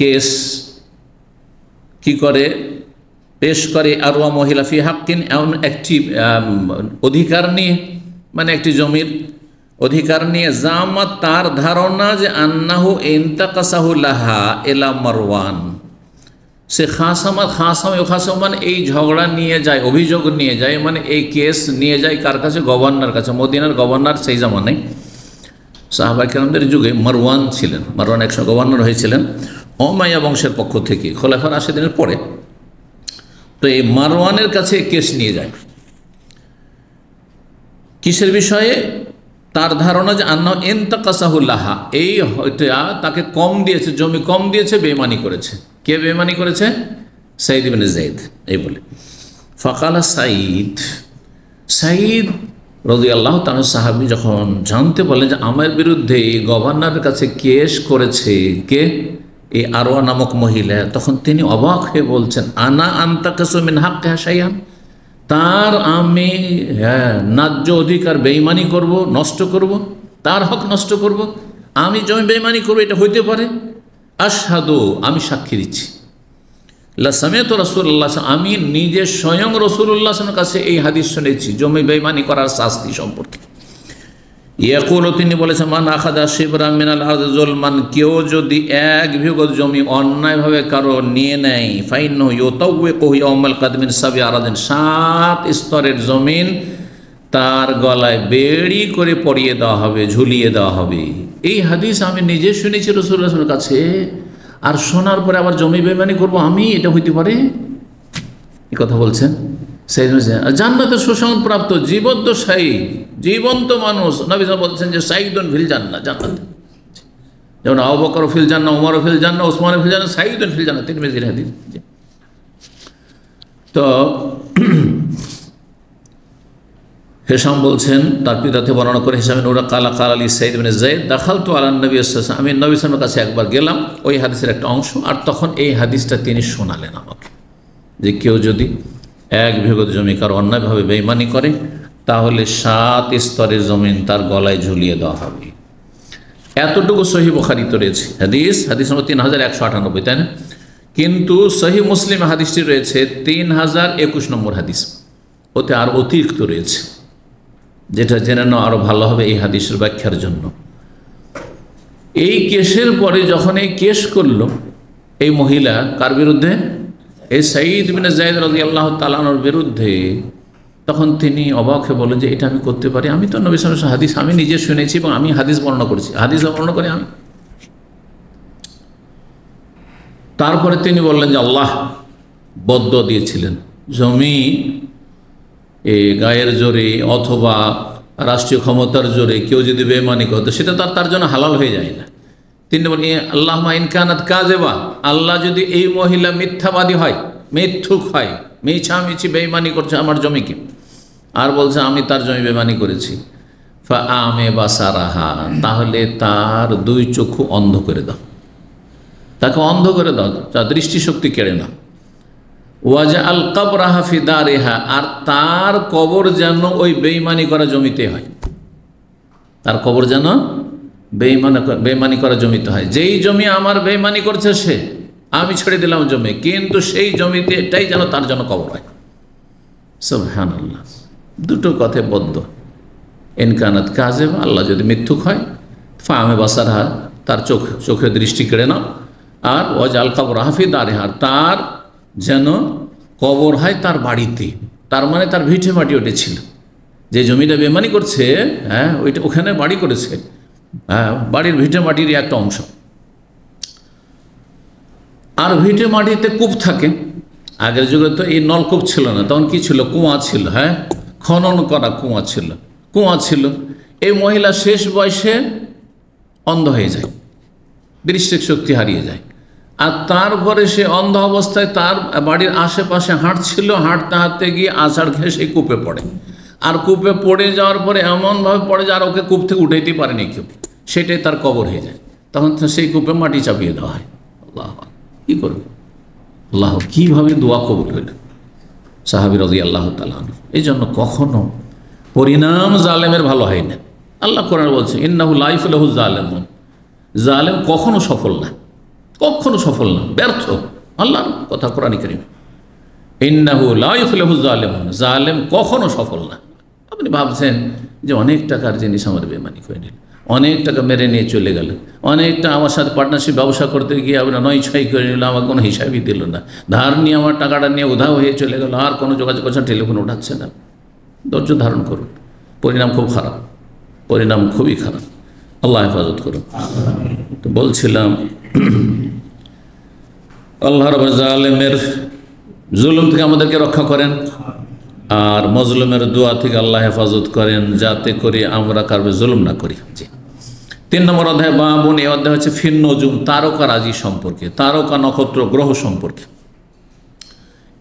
কেস কি করে পেশ করে আরোয়া মহিলা ফি হাক্কিন এমন একটি অধিকার নিয়ে মানে একটি জমির অধিকার নিয়ে জামা তার ধারণা যে আন্নাহু এন্তাকাসাহুল্লাহা এলা মারওয়ান সে খাসামা খাসাম মানে এই ঝগড়া নিয়ে যায় অভিযোগ নিয়ে যায় মানে এই কেস নিয়ে যায় কার কাছে গভর্নর কাছে মদিনার গভর্নর সেই জামানায় সাহাবা যুগে মারওয়ান ছিলেন মারওয়ান একশো গভর্নর হয়েছিলেন অমায়া বংশের পক্ষ থেকে খোলাফার আশি দিনের পরে তো এই মারওয়ানের কাছে কেস নিয়ে যায় কিসের বিষয়ে তার ধারণা যে আন্না এনতাকাসাহুল্লাহা এই তাকে কম দিয়েছে জমি কম দিয়েছে বেমানি করেছে কে বেমানি করেছে সাইদ মানে জাইদ এই বলে ফকালা সাইদ সাইদ রদি আল্লাহ তাহ সাহাবি যখন জানতে বলেন যে আমার বিরুদ্ধে গভর্নরের কাছে কেস করেছে কে এই আরোয়া নামক মহিলা তখন তিনি অবাক হয়ে বলছেন আনা আন্তাকাসমিন হাক্কা হাসাইয়া তার আমি হ্যাঁ ন্যায্য অধিকার বেইমানি করব নষ্ট করব তার হক নষ্ট করব আমি জমি বেইমানি করব এটা হইতে পারে আশাদো আমি সাক্ষী দিচ্ছি লাসামেত রসুল্লাহ আমি নিজে স্বয়ং রসুল্লাহ কাছে এই হাদিস শুনেছি জমি বেইমানি করার শাস্তি সম্পর্কে ইয়েকুল তিনি বলেছেন মান আখাদা শিবরা মিনাল জলমান কেউ যদি এক বিগত জমি অন্যায়ভাবে কারো নিয়ে নেয় ফাইন ইয়তৌয়ে কহি অমল কাদমিন সাবি আরাদিন সাত স্তরের জমিন তার গলায় বেড়ি করে পড়িয়ে দেওয়া হবে ঝুলিয়ে দেওয়া হবে এই হাদিস আমি নিজে শুনেছি রসুলের কাছে আর শোনার পরে আবার জমি বেমানি করব আমি এটা হইতে পারে এ কথা বলছেন সেই জান্নাতের সুসংবাদ জীবন্ত সাইদ জীবন্ত মানুষ নবীজা বলছেন যে সাইদন ফিল জান্না জান্নাত যেমন আবকর ফিল জান্না উমর ফিল জান্না ওসমান ফিল জান্না সাইদন ফিল জান্না তিন মেজির হাদিস তো হেসাম বলছেন তার পিতাতে বর্ণনা করে হেসামিন ওরা কালা কাল আলী সাইদ মানে জৈদ দাখাল তো আলান নবী আমি নবী সালামের কাছে একবার গেলাম ওই হাদিসের একটা অংশ আর তখন এই হাদিসটা তিনি শোনালেন আমাকে যে কেউ যদি এক বিঘত জমি কারো অন্যায়ভাবে বেইমানি করে তাহলে সাত স্তরের জমিন তার গলায় ঝুলিয়ে দেওয়া হবে এতটুকু সহি বখারিত রয়েছে হাদিস হাদিস নম্বর তিন হাজার একশো আটানব্বই তাই না কিন্তু সহি মুসলিম হাদিসটি রয়েছে তিন হাজার একুশ নম্বর হাদিস ওতে আর অতিরিক্ত রয়েছে যেটা জেনে নেওয়া আরও ভালো হবে এই হাদিসের ব্যাখ্যার জন্য এই কেসের পরে যখন এই কেস করল এই মহিলা কার বিরুদ্ধে এই সঈদ বিন জাইদ রাজি আল্লাহ তালানোর বিরুদ্ধে তখন তিনি অবাকে বলেন যে এটা আমি করতে পারি আমি তো নবী সালাম হাদিস আমি নিজে শুনেছি এবং আমি হাদিস বর্ণনা করেছি হাদিস বর্ণনা করি আমি তারপরে তিনি বললেন যে আল্লাহ বদ্ধ দিয়েছিলেন জমি এ গায়ের জোরে অথবা রাষ্ট্রীয় ক্ষমতার জোরে কেউ যদি বেমানি করতো সেটা তার তার জন্য হালাল হয়ে যায় না তিন নম্বর আল্লাহ ইনকানাত কাজেবা আল্লাহ যদি এই মহিলা মিথ্যাবাদী হয় মিথ্যুক হয় মিছা মিছি বেইমানি করছে আমার জমিকে আর বলছে আমি তার জমি বেমানি করেছি ফা আমে বা রাহা তাহলে তার দুই চক্ষু অন্ধ করে দাও তাকে অন্ধ করে দাও তার দৃষ্টিশক্তি কেড়ে না ওয়াজা আল রাহা ফিদা রেহা আর তার কবর যেন ওই বেইমানি করা জমিতে হয় তার কবর যেন বেইমান বেইমানি করা জমিতে হয় যেই জমি আমার বেইমানি করছে সে আমি ছেড়ে দিলাম জমি কিন্তু সেই জমিতে এটাই যেন তার জন্য কবর হয় সব হ্যান আল্লাহ দুটো কথে বদ্ধ এনকানাত কাজে আল্লাহ যদি মৃত্যুক হয় ফামে বাসার হার তার চোখ চোখে দৃষ্টি কেড়ে নাও আর জাল কবর হাফি আরেহার তার যেন কবর হয় তার বাড়িতে তার মানে তার ভিটে মাটি ওঠেছিল যে জমিটা বেমানি করছে হ্যাঁ ওইটা ওখানে বাড়ি করেছে হ্যাঁ, বাড়ির ভিটে মাটির একটা অংশ আর ভিটে মাটিতে কূপ থাকে আগের যুগে তো এই নলকূপ ছিল না তখন কি ছিল কুয়া ছিল হ্যাঁ খনন করা কুয়া ছিল কুয়া ছিল এই মহিলা শেষ বয়সে অন্ধ হয়ে যায় দৃষ্টি শক্তি হারিয়ে যায় আর তারপরে সে অন্ধ অবস্থায় তার বাড়ির আশেপাশে হাঁটছিল হাঁটতে হাঁটতে গিয়ে আষাঢ় খেয়ে সেই কূপে পড়ে আর কূপে পড়ে যাওয়ার পরে এমনভাবে পড়ে যে আর ওকে কূপ থেকে উঠাইতেই পারেনি কেউ সেটাই তার কবর হয়ে যায় তখন সেই কূপে মাটি চাপিয়ে দেওয়া হয় আল্লাহ কী করবে আল্লাহ কীভাবে দোয়া কবর হইল সাহাবির রাজি আল্লাহ তালান এই জন্য কখনো পরিণাম জালেমের ভালো হয় না আল্লাহ কোরআন বলছে ইন্নাহু লহু জালেম জালেম কখনো সফল না কখনো সফল না ব্যর্থ আল্লাহর কথা কোরআন করিম ইন্নাহু লহু জালেম জালেম কখনো সফল না আপনি ভাবছেন যে অনেক টাকার জিনিস আমার বেমানি করে নিল অনেক টাকা মেরে নিয়ে চলে গেল অনেকটা আমার সাথে পার্টনারশিপ ব্যবসা করতে গিয়ে আমরা নয় ছয় করে নিল আমার কোনো হিসাবই দিল না ধার নিয়ে আমার টাকাটা নিয়ে উধাও হয়ে চলে গেল আর কোনো যোগাযোগ করছে টেলিফোন ওঠাচ্ছে না ধৈর্য ধারণ করুন পরিণাম খুব খারাপ পরিণাম খুবই খারাপ আল্লাহ হেফাজত করুন তো বলছিলাম আল্লাহ রব জুলুম থেকে আমাদেরকে রক্ষা করেন আর মজলুমের দোয়া থেকে আল্লাহ হেফাজত করেন যাতে করে আমরা কারবে জুলুম না করি জি তিন নম্বর অধ্যায় বা বোন এই অধ্যায় হচ্ছে ফিন্নজুম তারকা রাজি সম্পর্কে তারকা নক্ষত্র গ্রহ সম্পর্কে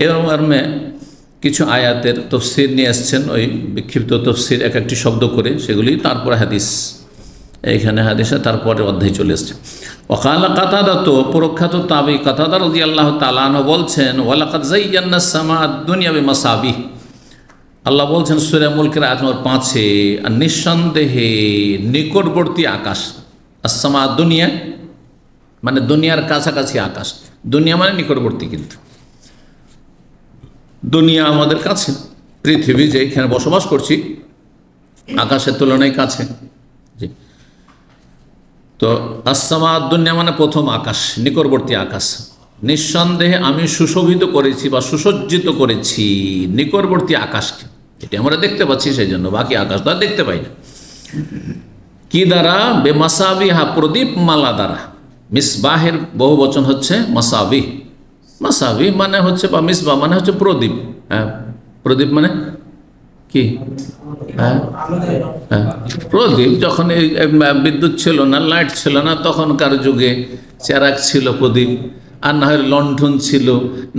এরকম কিছু আয়াতের তফসির নিয়ে এসছেন ওই বিক্ষিপ্ত তফসির এক একটি শব্দ করে সেগুলি তারপরে হাদিস এইখানে হাদিসে তারপরে অধ্যায় চলে এসছে অকালা কাতাদা তো প্রখ্যাত তাবি কাতাদা রাজি আল্লাহ তালানো বলছেন ওয়ালাকাত জাইয়ান্না সামা দুনিয়াবি মাসাবিহ আল্লাহ বলছেন সুরা মুলকের আয়াত নম্বর পাঁচে নিঃসন্দেহে নিকটবর্তী আকাশ আসামা দুনিয়া মানে দুনিয়ার কাছাকাছি আকাশ দুনিয়া মানে নিকটবর্তী কিন্তু দুনিয়া আমাদের কাছে পৃথিবী যে এখানে বসবাস করছি আকাশের তুলনায় কাছে তো আসামা দুনিয়া মানে প্রথম আকাশ নিকটবর্তী আকাশ নিঃসন্দেহে আমি সুশোভিত করেছি বা সুসজ্জিত করেছি নিকটবর্তী আকাশকে এটা আমরা দেখতে পাচ্ছি সেই জন্য বাকি আকাশ তো দেখতে পাই না কি দ্বারা বে হা প্রদীপ মালা দ্বারা মিসবাহের বহু বচন হচ্ছে মাসাবি মাসাবি মানে হচ্ছে বা মিসবা মানে হচ্ছে প্রদীপ হ্যাঁ প্রদীপ মানে কি হ্যাঁ, হ্যাঁ প্রদীপ যখন বিদ্যুৎ ছিল না লাইট ছিল না তখনকার যুগে চেরাক ছিল প্রদীপ আর না হলে লণ্ঠন ছিল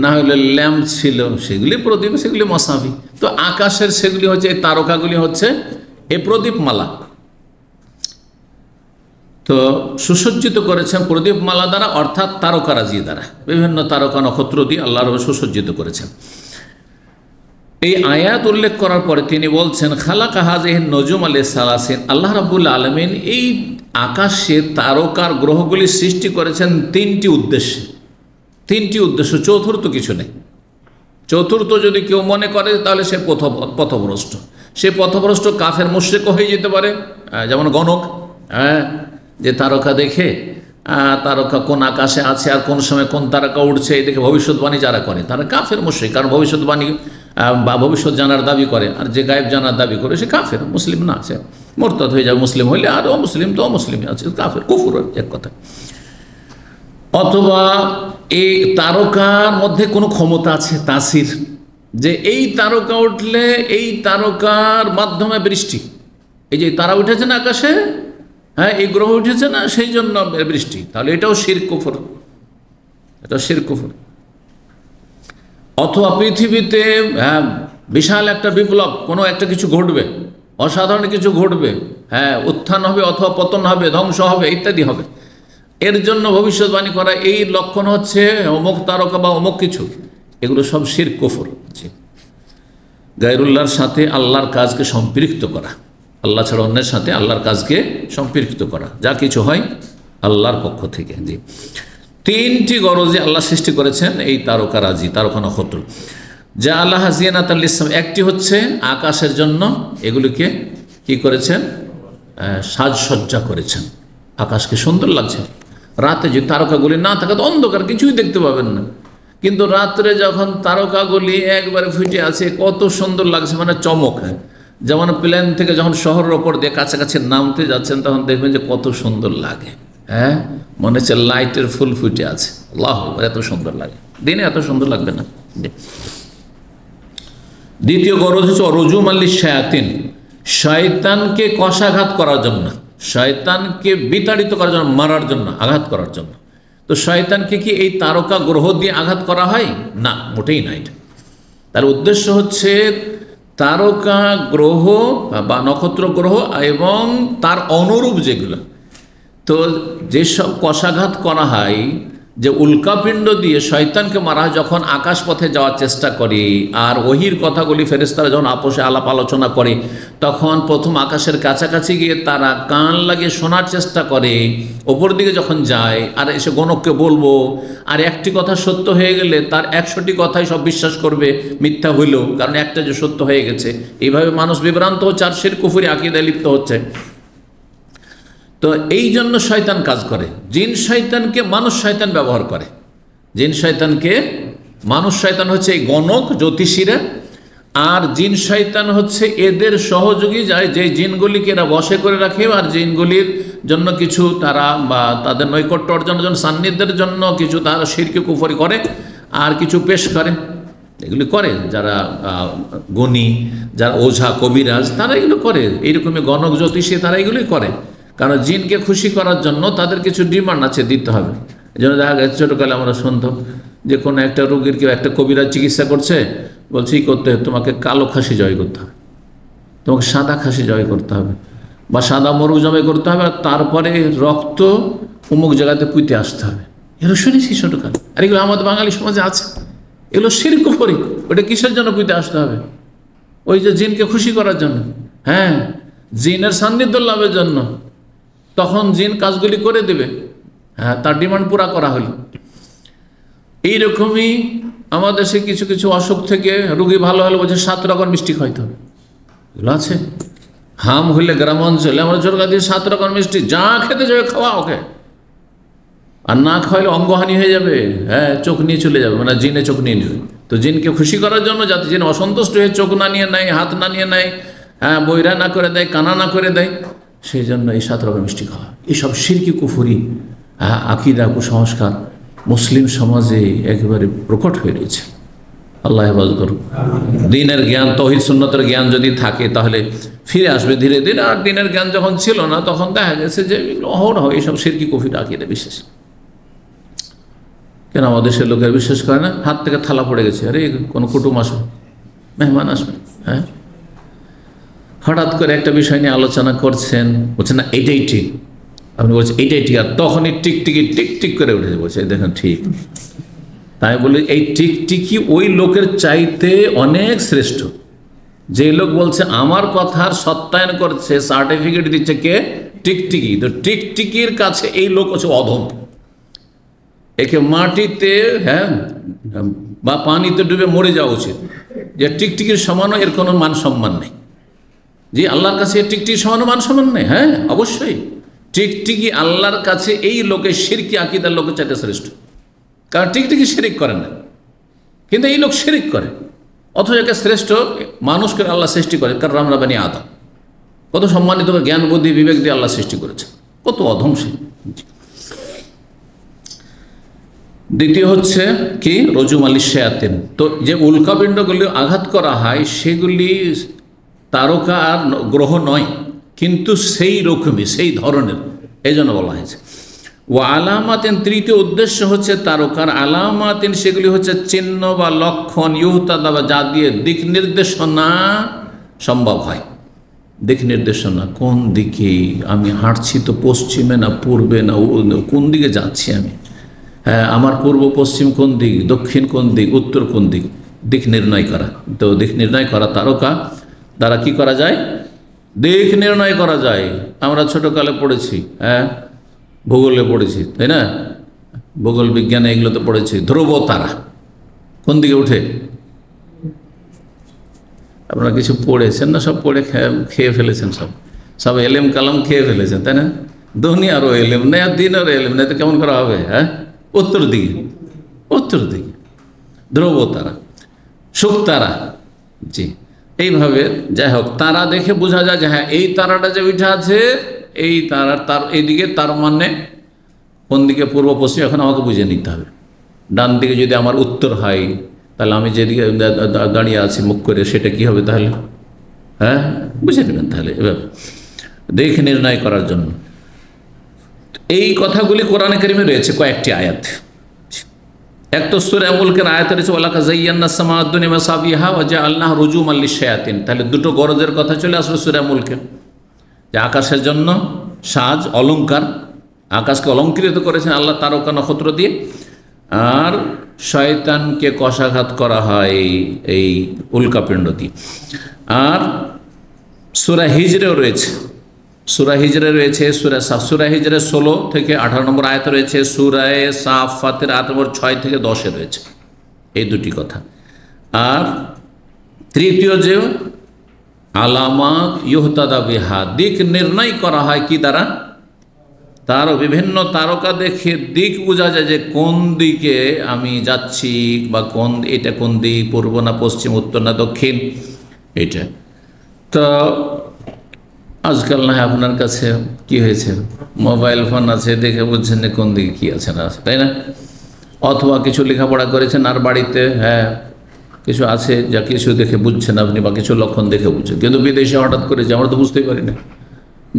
না হলে ল্যাম্প ছিল সেগুলি প্রদীপ সেগুলি মশাফি তো আকাশের সেগুলি হচ্ছে এই তারকাগুলি হচ্ছে এ প্রদীপ মালা তো সুসজ্জিত করেছেন প্রদীপ মালা দ্বারা অর্থাৎ তারকারাজি দ্বারা বিভিন্ন তারকা নক্ষত্র দিয়ে আল্লাহ রবে সুসজ্জিত করেছেন এই আয়াত উল্লেখ করার পরে তিনি বলছেন খালা কাহাজেহিন নজুম আলী সালাসিন আল্লাহ রাবুল আলমিন এই আকাশে তারকার গ্রহগুলি সৃষ্টি করেছেন তিনটি উদ্দেশ্যে তিনটি উদ্দেশ্য চতুর্থ কিছু নেই চতুর্থ যদি কেউ মনে করে তাহলে সে পথ পথভ্রষ্ট সে পথভ্রষ্ট কাফের মুশ্রেক হয়ে যেতে পারে যেমন গণক হ্যাঁ যে তারকা দেখে তারকা কোন আকাশে আছে আর কোন সময় কোন তারকা উঠছে এই দেখে ভবিষ্যৎবাণী যারা করে তারা কাফের মুশ্রেক কারণ ভবিষ্যৎবাণী বা ভবিষ্যৎ জানার দাবি করে আর যে গায়েব জানার দাবি করে সে কাফের মুসলিম না আছে মোরতাদ হয়ে যাবে মুসলিম হইলে আর অমুসলিম তো অমুসলিম আছে কাফের কুফুর এক কথা অথবা এই তারকার মধ্যে কোনো ক্ষমতা আছে তাসির যে এই তারকা উঠলে এই তারকার মাধ্যমে বৃষ্টি এই যে তারা উঠেছে না আকাশে হ্যাঁ এই গ্রহ উঠেছে না সেই জন্য বৃষ্টি তাহলে এটাও শির কুফর এটা শির কুফর অথবা পৃথিবীতে হ্যাঁ বিশাল একটা বিপ্লব কোনো একটা কিছু ঘটবে অসাধারণ কিছু ঘটবে হ্যাঁ উত্থান হবে অথবা পতন হবে ধ্বংস হবে ইত্যাদি হবে এর জন্য ভবিষ্যৎবাণী করা এই লক্ষণ হচ্ছে অমুক তারকা বা অমুক কিছু এগুলো সব শির কফর হচ্ছে গায়রুল্লাহর সাথে আল্লাহর কাজকে সম্পৃক্ত করা আল্লাহ ছাড়া অন্যের সাথে আল্লাহর কাজকে সম্পৃক্ত করা যা কিছু হয় আল্লাহর পক্ষ থেকে জি তিনটি গরজে আল্লাহ সৃষ্টি করেছেন এই তারকা রাজি তারকা নক্ষত্র যা আল্লাহ হাজিয়ানাত আল ইসলাম একটি হচ্ছে আকাশের জন্য এগুলিকে কি করেছেন সাজসজ্জা করেছেন আকাশকে সুন্দর লাগছে রাতে যদি তারকাগুলি না থাকে তো অন্ধকার কিছুই দেখতে পাবেন না কিন্তু রাত্রে যখন তারকাগুলি একবারে ফুটে আছে কত সুন্দর লাগছে মানে চমক হ্যাঁ যেমন প্লেন থেকে যখন শহরের ওপর দিয়ে কাছাকাছি নামতে যাচ্ছেন তখন দেখবেন যে কত সুন্দর লাগে হ্যাঁ মনে হচ্ছে লাইটের ফুল ফুটে আছে লাহ এত সুন্দর লাগে দিনে এত সুন্দর লাগবে না দ্বিতীয় গরজ হচ্ছে রজু মাল্লি শায়াতিন শয়তানকে কষাঘাত করার জন্য শয়তানকে বিতাড়িত করার জন্য মারার জন্য আঘাত করার জন্য তো শয়তানকে কি এই তারকা গ্রহ দিয়ে আঘাত করা হয় না মোটেই না এটা তার উদ্দেশ্য হচ্ছে তারকা গ্রহ বা নক্ষত্র গ্রহ এবং তার অনুরূপ যেগুলো তো যেসব কষাঘাত করা হয় যে উল্কাপিণ্ড দিয়ে শয়তানকে মারা যখন আকাশ পথে যাওয়ার চেষ্টা করে আর ওহির কথাগুলি ফেরেস্তারা যখন আপোষে আলাপ আলোচনা করে তখন প্রথম আকাশের কাছাকাছি গিয়ে তারা কান লাগিয়ে শোনার চেষ্টা করে ওপর দিকে যখন যায় আর এসে গণককে বলবো আর একটি কথা সত্য হয়ে গেলে তার একশোটি কথাই সব বিশ্বাস করবে মিথ্যা হইল কারণ একটা যে সত্য হয়ে গেছে এইভাবে মানুষ বিভ্রান্ত হচ্ছে আর সের কুফুরি দেয় লিপ্ত হচ্ছে তো এই জন্য শয়তান কাজ করে জিন শয়তানকে মানুষ শয়তান ব্যবহার করে জিন শয়তানকে মানুষ শয়তান হচ্ছে এই গণক জ্যোতিষীরা আর জিন শয়তান হচ্ছে এদের সহযোগী যায় যে জিনগুলিকে এরা বসে করে রাখে আর জিনগুলির জন্য কিছু তারা বা তাদের নৈকট্য অর্জনের জন্য সান্নিধ্যের জন্য কিছু তারা শিরকে কুফরি করে আর কিছু পেশ করে এগুলি করে যারা গণি যারা ওঝা কবিরাজ তারা এগুলো করে এইরকমই গণক জ্যোতিষী তারা এগুলোই করে কারণ জিনকে খুশি করার জন্য তাদের কিছু ডিমান্ড আছে দিতে হবে এই জন্য দেখা গেছে ছোটোকালে আমরা শুনতাম যে কোনো একটা রোগীর কেউ একটা কবিরাজ চিকিৎসা করছে বলছি করতে তোমাকে কালো খাসি জয় করতে হবে তোমাকে সাদা খাসি জয় করতে হবে বা সাদা মরু জমে করতে হবে আর তারপরে রক্ত অমুক জায়গাতে পুঁতে আসতে হবে এগুলো শুনেছি ছোটোকালে আর এগুলো আমাদের বাঙালি সমাজে আছে এগুলো শিরকুফরি ওটা কিসের জন্য পুঁতে আসতে হবে ওই যে জিনকে খুশি করার জন্য হ্যাঁ জিনের সান্নিধ্য লাভের জন্য তখন জিন কাজগুলি করে দেবে হ্যাঁ তার ডিমান্ড পুরা করা হলো এইরকমই আমাদের দেশে কিছু কিছু অসুখ থেকে রুগী ভালো হলে বলছে সাত রকম মিষ্টি খাইতে হবে এগুলো আছে হাম হইলে গ্রাম অঞ্চলে আমার জোরগা দিয়ে সাত রকম মিষ্টি যা খেতে যাবে খাওয়া ওকে আর না খাওয়াইলে অঙ্গহানি হয়ে যাবে হ্যাঁ চোখ নিয়ে চলে যাবে মানে জিনে চোখ নিয়ে নেবে তো জিনকে খুশি করার জন্য যাতে জিন অসন্তুষ্ট হয়ে চোখ না নিয়ে নেয় হাত না নিয়ে নেয় হ্যাঁ বৈরা না করে দেয় কানা না করে দেয় সেই জন্য এই সাত রকম মিষ্টি খাওয়া এইসব সিরকি কুফুরি হ্যাঁ, আকিদা কুসংস্কার মুসলিম সমাজে একেবারে প্রকট হয়ে রয়েছে আল্লাহ হেফাজ করুন দিনের জ্ঞান তহিদ সুন্নতের জ্ঞান যদি থাকে তাহলে ফিরে আসবে ধীরে ধীরে আর দিনের জ্ঞান যখন ছিল না তখন দেখা গেছে যে অহরহ এইসব সিরকি কুফির আকিদা বিশেষ কেন আমাদের দেশের লোকের বিশ্বাস করে না হাত থেকে থালা পড়ে গেছে আরে কোনো কুটুম আসবে মেহমান আসবে হ্যাঁ হঠাৎ করে একটা বিষয় নিয়ে আলোচনা করছেন বলছেন না এটাই ঠিক আপনি বলছেন এটাই ঠিক আর তখনই টিকটিকি টিকটিক করে উঠেছে বলছে দেখেন ঠিক তাই বলি এই টিকটিকি ওই লোকের চাইতে অনেক শ্রেষ্ঠ যে লোক বলছে আমার কথার সত্যায়ন করছে সার্টিফিকেট দিচ্ছে কে টিকটিকি তো টিকটিকির কাছে এই লোক হচ্ছে অধম একে মাটিতে হ্যাঁ বা পানিতে ডুবে মরে যাওয়া উচিত যে টিকটিকির সমানও এর কোনো মান সম্মান নেই যে আল্লাহর কাছে টিকটিকি সমান মান সমান নেই হ্যাঁ অবশ্যই টিকটিকি আল্লাহর কাছে এই লোকে সিরকি আকিদার লোকের চাইতে শ্রেষ্ঠ কারণ টিকটিকি সিরিক করে না কিন্তু এই লোক সিরিক করে অথচ একে শ্রেষ্ঠ মানুষকে আল্লাহ সৃষ্টি করে কারণ রামরাবানি আদা কত সম্মানিত জ্ঞান বুদ্ধি বিবেক দিয়ে আল্লাহ সৃষ্টি করেছে কত অধম সে দ্বিতীয় হচ্ছে কি রজুম আলী শেয়াতেন তো যে উল্কাপিণ্ডগুলি আঘাত করা হয় সেগুলি তারকা আর গ্রহ নয় কিন্তু সেই রকমই সেই ধরনের এই জন্য বলা হয়েছে ও আলামাতেন তৃতীয় উদ্দেশ্য হচ্ছে তারকার আলামাতেন সেগুলি হচ্ছে চিহ্ন বা লক্ষণ ইহতাদা বা যা দিয়ে দিক নির্দেশনা সম্ভব হয় দিক নির্দেশনা কোন দিকে আমি হাঁটছি তো পশ্চিমে না পূর্বে না কোন দিকে যাচ্ছি আমি হ্যাঁ আমার পূর্ব পশ্চিম কোন দিক দক্ষিণ কোন দিক উত্তর কোন দিক দিক নির্ণয় করা তো দিক নির্ণয় করা তারকা দ্বারা কি করা যায় দিক নির্ণয় করা যায় আমরা ছোটকালে পড়েছি হ্যাঁ ভূগোলে পড়েছি তাই না ভূগোল বিজ্ঞানে এগুলো তো পড়েছি ধ্রুব তারা কোন দিকে উঠে আপনারা কিছু পড়েছেন না সব পড়ে খেয়ে ফেলেছেন সব সব এলেম কালাম খেয়ে ফেলেছেন তাই না দুনিয়ারও এলেম নেই আর আরো এলেম নেই তো কেমন করা হবে হ্যাঁ উত্তর দিকে উত্তর দিকে ধ্রুব তারা সুখ তারা জি এইভাবে যাই হোক তারা দেখে বোঝা যায় যে হ্যাঁ এই তারাটা যে উঠে আছে এই তারা তার এইদিকে তার মানে কোন দিকে পূর্ব পশ্চিম এখন আমাকে বুঝে নিতে হবে ডান দিকে যদি আমার উত্তর হয় তাহলে আমি যেদিকে দাঁড়িয়ে আছি মুখ করে সেটা কি হবে তাহলে হ্যাঁ বুঝে নেবেন তাহলে এভাবে দেখে নির্ণয় করার জন্য এই কথাগুলি কোরআনে কারিমে রয়েছে কয়েকটি আয়াত এক তো সুরে মুলকের আয়াত রয়েছে ওলাকা জাইয়ান্না সামাউদ্দিন মাসাবিহা ও জা আল্লাহ রুজুম আল্লি শায়াতিন তাহলে দুটো গরজের কথা চলে আসলো সুরে মুলকে যে আকাশের জন্য সাজ অলঙ্কার আকাশকে অলঙ্কৃত করেছেন আল্লাহ তারকা নক্ষত্র দিয়ে আর শয়তানকে কষাঘাত করা হয় এই উল্কাপিণ্ড দিয়ে আর সুরা হিজরেও রয়েছে সুরা হিজরে রয়েছে সুরা সুরা হিজরে ষোলো থেকে আঠারো নম্বর আয়াত রয়েছে সুরায় সাফাতের আয়াত নম্বর ছয় থেকে দশে রয়েছে এই দুটি কথা আর তৃতীয় যে আলামাত ইহতাদা বিহা দিক নির্ণয় করা হয় কি দ্বারা তার বিভিন্ন তারকা দেখে দিক বোঝা যায় যে কোন দিকে আমি যাচ্ছি বা কোন এটা কোন দিক পূর্ব না পশ্চিম উত্তর না দক্ষিণ এটা তো আজকাল না আপনার কাছে কি হয়েছে মোবাইল ফোন আছে দেখে বুঝছেন না কোন দিকে কী আছে না তাই না অথবা কিছু লেখাপড়া করেছেন আর বাড়িতে হ্যাঁ কিছু আছে যা কিছু দেখে বুঝছেন আপনি বা কিছু লক্ষণ দেখে বুঝছেন কিন্তু বিদেশে হঠাৎ করেছে আমরা তো বুঝতেই পারি না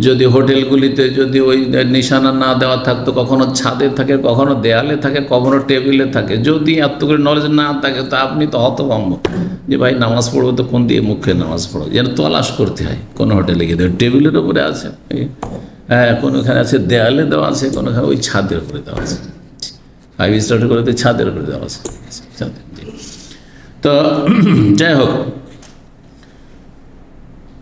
যদি হোটেলগুলিতে যদি ওই নিশানা না দেওয়া থাকতো কখনো ছাদে থাকে কখনো দেয়ালে থাকে কখনো টেবিলে থাকে যদি এত করে নলেজ না থাকে তা আপনি তো হতভম্ব যে ভাই নামাজ পড়বো তো কোন দিয়ে মুখে নামাজ পড়ো যেন তলাশ করতে হয় কোনো হোটেলে গিয়ে টেবিলের ওপরে আছে হ্যাঁ কোনোখানে আছে দেয়ালে দেওয়া আছে কোনোখানে ওই ছাদের উপরে দেওয়া আছে ফাইভ স্টার হোটেলগুলোতে ছাদের উপরে দেওয়া আছে তো যাই হোক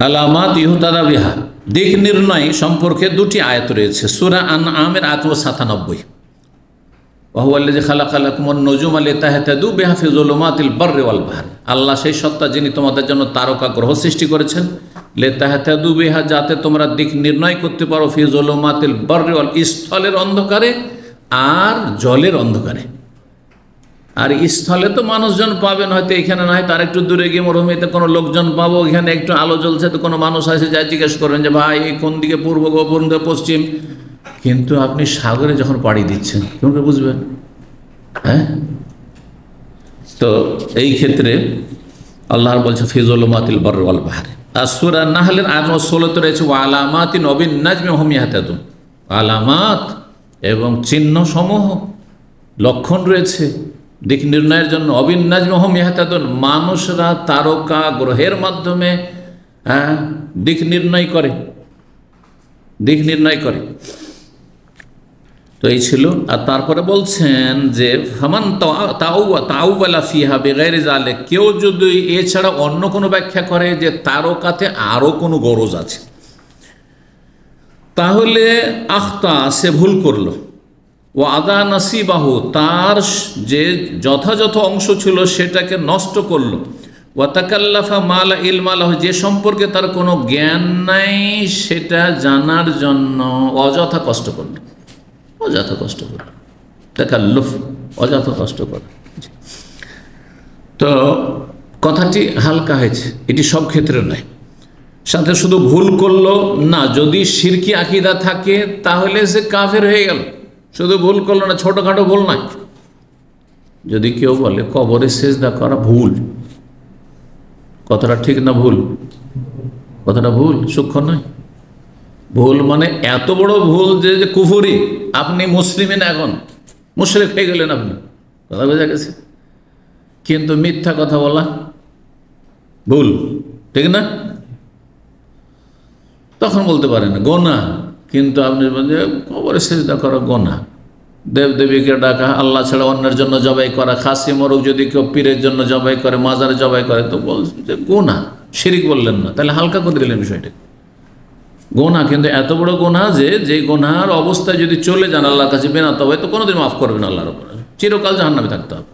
আলামাত ইহতারা বিহার দিক নির্ণয় সম্পর্কে দুটি আয়াত রয়েছে সুরা আন আমের আত ও সাতানব্বই ওহুয়াল্লি খালা খালা কুমর নজুম আলী তাহেতাদু বেহাফিজ উলমাতিল বর্রেওয়াল বাহার আল্লাহ সেই সত্তা যিনি তোমাদের জন্য তারকা গ্রহ সৃষ্টি করেছেন লে দু বেহা যাতে তোমরা দিক নির্ণয় করতে পারো ফিজ উলমাতিল বর্রেওয়াল স্থলের অন্ধকারে আর জলের অন্ধকারে আর স্থলে তো মানুষজন পাবেন হয়তো এখানে নয় তার একটু দূরে গিয়ে মরুভূমিতে কোনো লোকজন পাবো এখানে একটু আলো জ্বলছে তো কোনো মানুষ আসে যায় জিজ্ঞেস করবেন যে ভাই এই কোন দিকে পূর্ব গোপন দিকে পশ্চিম কিন্তু আপনি সাগরে যখন পাড়ি দিচ্ছেন কেমন বুঝবেন হ্যাঁ তো এই ক্ষেত্রে আল্লাহর বলছে মাতিল বরওয়াল বাহারে আর সুরা হলেন আজ ষোলোতে রয়েছে আলামাত নবীন নাজমি হোমিয়াহাতুম আলামাত এবং চিহ্ন সমূহ লক্ষণ রয়েছে দিক নির্ণয়ের জন্য অবিন্যাস মহম ইহাতাদন মানুষরা তারকা গ্রহের মাধ্যমে হ্যাঁ, দিক নির্ণয় করে দিক নির্ণয় করে তো এই ছিল আর তারপরে বলছেন যে হামান তাউবালা ফিহা বেগাইরে জালে কেউ যদি এছাড়া অন্য কোনো ব্যাখ্যা করে যে তারকাতে আরও কোনো গরজ আছে তাহলে আখতা সে ভুল করলো ও আদা নাসিবাহু তার যে যথাযথ অংশ ছিল সেটাকে নষ্ট করলো ওয়াতাকাল্লাফা মালা ইলমালাহ যে সম্পর্কে তার কোনো জ্ঞান নাই সেটা জানার জন্য অযথা কষ্ট করল অযথা কষ্ট করল তাকাল্লুফ অযথা কষ্ট করল তো কথাটি হালকা হয়েছে এটি সব ক্ষেত্রে নয় সাথে শুধু ভুল করলো না যদি সিরকি আকিদা থাকে তাহলে সে কাফের হয়ে গেল শুধু ভুল করলো না ছোটোখাটো ভুল নয় যদি কেউ বলে কবরে সেজদা করা ভুল কথাটা ঠিক না ভুল কথাটা ভুল সূক্ষ্ম নয় ভুল মানে এত বড় ভুল যে যে কুফুরি আপনি মুসলিমেন এখন মুসলিম হয়ে গেলেন আপনি কথা বোঝা গেছে কিন্তু মিথ্যা কথা বলা ভুল ঠিক না তখন বলতে পারেন গোনা কিন্তু আপনি কবরে সেজদা করা গোনা দেবদেবীকে ডাকা আল্লাহ ছাড়া অন্যের জন্য জবাই করা খাসি মরুক যদি কেউ পীরের জন্য জবাই করে মাজারে জবাই করে তো বলছেন যে গোনা শিরিক বললেন না তাহলে হালকা করে দিলেন বিষয়টা গোনা কিন্তু এত বড় গোনা যে যে গোনার অবস্থায় যদি চলে যান আল্লাহর কাছে বেনাতে হবে তো কোনোদিন মাফ করবেন আল্লাহর উপরে চিরকাল জাহান্নামে থাকতে হবে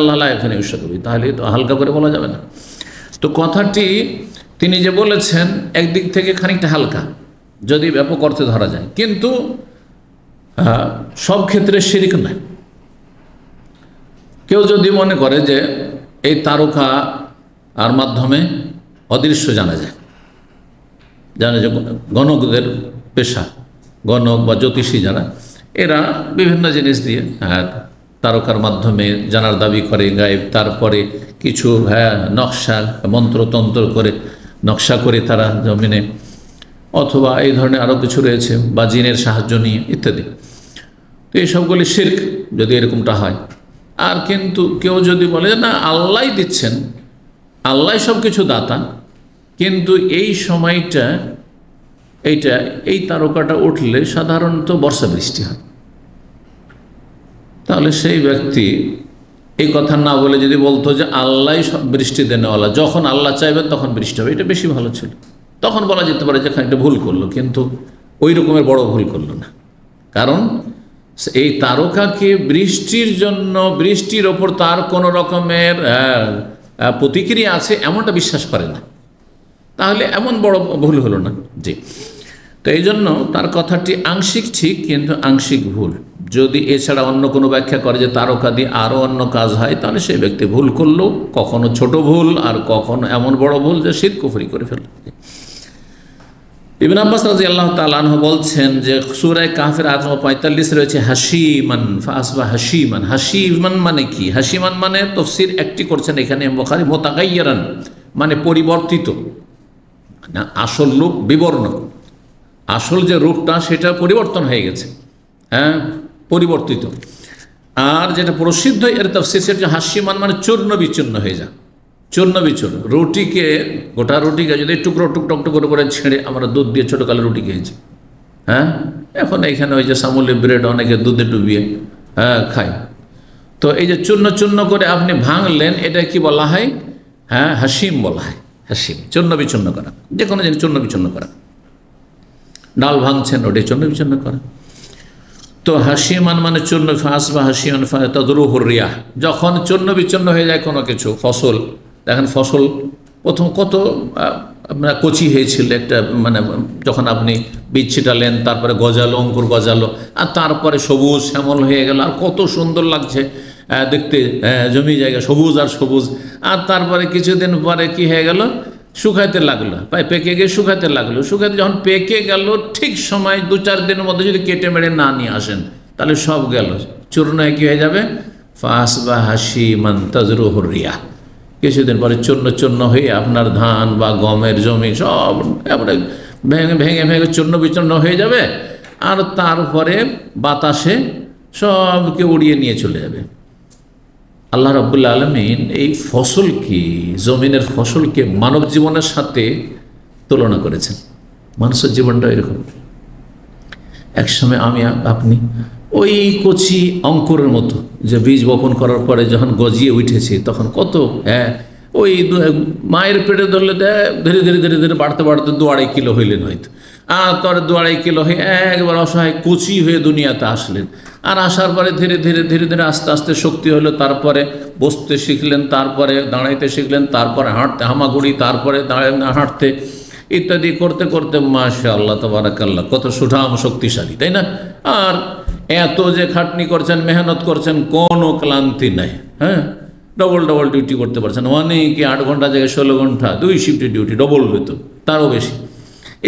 আল্লাহ এখানে ঈশ্বর করবি তাহলে তো হালকা করে বলা যাবে না তো কথাটি তিনি যে বলেছেন একদিক থেকে খানিকটা হালকা যদি ব্যাপক অর্থে ধরা যায় কিন্তু সব ক্ষেত্রে শিরিক নয় কেউ যদি মনে করে যে এই তারকা আর মাধ্যমে অদৃশ্য জানা যায় জানে যে গণকদের পেশা গণক বা জ্যোতিষী যারা এরা বিভিন্ন জিনিস দিয়ে হ্যাঁ তারকার মাধ্যমে জানার দাবি করে গায়েব তারপরে কিছু হ্যাঁ নকশা মন্ত্রতন্ত্র করে নকশা করে তারা জমিনে অথবা এই ধরনের আরও কিছু রয়েছে বা জিনের সাহায্য নিয়ে ইত্যাদি তো এই সবগুলি শির্ক যদি এরকমটা হয় আর কিন্তু কেউ যদি বলে না আল্লাহ দিচ্ছেন আল্লাহ সব কিছু দাতা কিন্তু এই সময়টা এইটা এই তারকাটা উঠলে সাধারণত বর্ষা বৃষ্টি হয় তাহলে সেই ব্যক্তি এই কথা না বলে যদি বলতো যে আল্লাহ সব বৃষ্টি দেনেওয়ালা যখন আল্লাহ চাইবেন তখন বৃষ্টি হবে এটা বেশি ভালো ছিল তখন বলা যেতে পারে যে একটা ভুল করলো কিন্তু ওই রকমের বড় ভুল করলো না কারণ এই তারকাকে বৃষ্টির জন্য বৃষ্টির ওপর তার কোনো রকমের প্রতিক্রিয়া আছে এমনটা বিশ্বাস করে না তাহলে এমন বড় ভুল হলো না যে তো এই জন্য তার কথাটি আংশিক ঠিক কিন্তু আংশিক ভুল যদি এছাড়া অন্য কোনো ব্যাখ্যা করে যে তারকা দিয়ে আরও অন্য কাজ হয় তাহলে সেই ব্যক্তি ভুল করলো কখনো ছোট ভুল আর কখনো এমন বড় ভুল যে শীত কুফরি করে ফেললো ইবিন আব্বাস রাজি আল্লাহ তালাহ বলছেন যে সুরায় কাহের আট পঁয়তাল্লিশ রয়েছে হাসিমান আসবা হাসিমান হাসিমান মানে কি হাসিমান মানে তফসির একটি করছেন এখানে বখারি মোতাকাইয়ারান মানে পরিবর্তিত না আসল রূপ বিবর্ণ আসল যে রূপটা সেটা পরিবর্তন হয়ে গেছে হ্যাঁ পরিবর্তিত আর যেটা প্রসিদ্ধ এর তফসির সেটা হাসিমান মানে চূর্ণ বিচূর্ণ হয়ে যায় চূর্ণ বিচূর্ণ রুটিকে গোটা রুটিকে যদি টুকরো টুকটক টুকরো করে ছেড়ে আমরা দুধ দিয়ে ছোটোকালে রুটি খেয়েছি হ্যাঁ এখন এখানে ওই যে সামুলি ব্রেড অনেকে দুধে ডুবিয়ে হ্যাঁ খায় তো এই যে চূর্ণ চূর্ণ করে আপনি ভাঙলেন এটা কি বলা হয় হ্যাঁ হাসিম বলা হয় হাসিম চূর্ণ বিচ্ছন্ন করা যে কোনো জিনিস চূর্ণ বিচ্ছন্ন করা ডাল ভাঙছেন ওটাই চূর্ণ বিচ্ছন্ন করা তো হাসিমান মানে চূর্ণ ফাঁস বা হাসিমান ফাঁস হরিয়া যখন চূর্ণ বিচ্ছন্ন হয়ে যায় কোনো কিছু ফসল দেখেন ফসল প্রথম কত আপনার কচি হয়েছিল একটা মানে যখন আপনি বীজ ছিটালেন তারপরে গজালো অঙ্কুর গজালো আর তারপরে সবুজ শ্যামল হয়ে গেল আর কত সুন্দর লাগছে দেখতে জমি জায়গা সবুজ আর সবুজ আর তারপরে কিছুদিন পরে কি হয়ে গেল শুকাইতে লাগলো পাই পেকে গিয়ে শুকাইতে লাগলো শুকাইতে যখন পেকে গেল ঠিক সময় দু চার দিনের মধ্যে যদি কেটে মেরে না নিয়ে আসেন তাহলে সব গেল চূর্ণায় কী হয়ে যাবে ফাঁস বা হাসি মান তাজরুহরিয়া কিছুদিন পরে চূর্ণ চূর্ণ হয়ে আপনার ধান বা গমের জমি সব ভেঙে ভেঙে ভেঙে চূর্ণ বিচূর্ণ হয়ে যাবে আর তারপরে বাতাসে সবকে উড়িয়ে নিয়ে চলে যাবে আল্লাহ রবুল্লা আলমিন এই ফসলকে জমিনের ফসলকে মানব জীবনের সাথে তুলনা করেছেন মানুষের জীবনটা এরকম একসময় আমি আপনি ওই কচি অঙ্কুরের মতো যে বীজ বপন করার পরে যখন গজিয়ে উঠেছে তখন কত হ্যাঁ ওই মায়ের পেটে ধরলে হ্যাঁ, ধীরে ধীরে ধীরে ধীরে বাড়তে বাড়তে দু আড়াই কিলো হইলেন হয়তো আর তার দু আড়াই কিলো হয়ে একবার অসহায় কুচি হয়ে দুনিয়াতে আসলেন আর আসার পরে ধীরে ধীরে ধীরে ধীরে আস্তে আস্তে শক্তি হলো তারপরে বসতে শিখলেন তারপরে দাঁড়াইতে শিখলেন তারপরে হাঁটতে হামাগুড়ি তারপরে দাঁড়ায় হাঁটতে ইত্যাদি করতে করতে মাসে আল্লাহ তবরাকাল্লাহ কত সুঠাম শক্তিশালী তাই না আর এত যে খাটনি করছেন মেহনত করছেন কোনো ক্লান্তি নাই হ্যাঁ ডবল ডবল ডিউটি করতে পারছেন অনেকে আট ঘন্টা জায়গায় ষোলো ঘন্টা দুই শিফটে ডিউটি ডবল বেতন তারও বেশি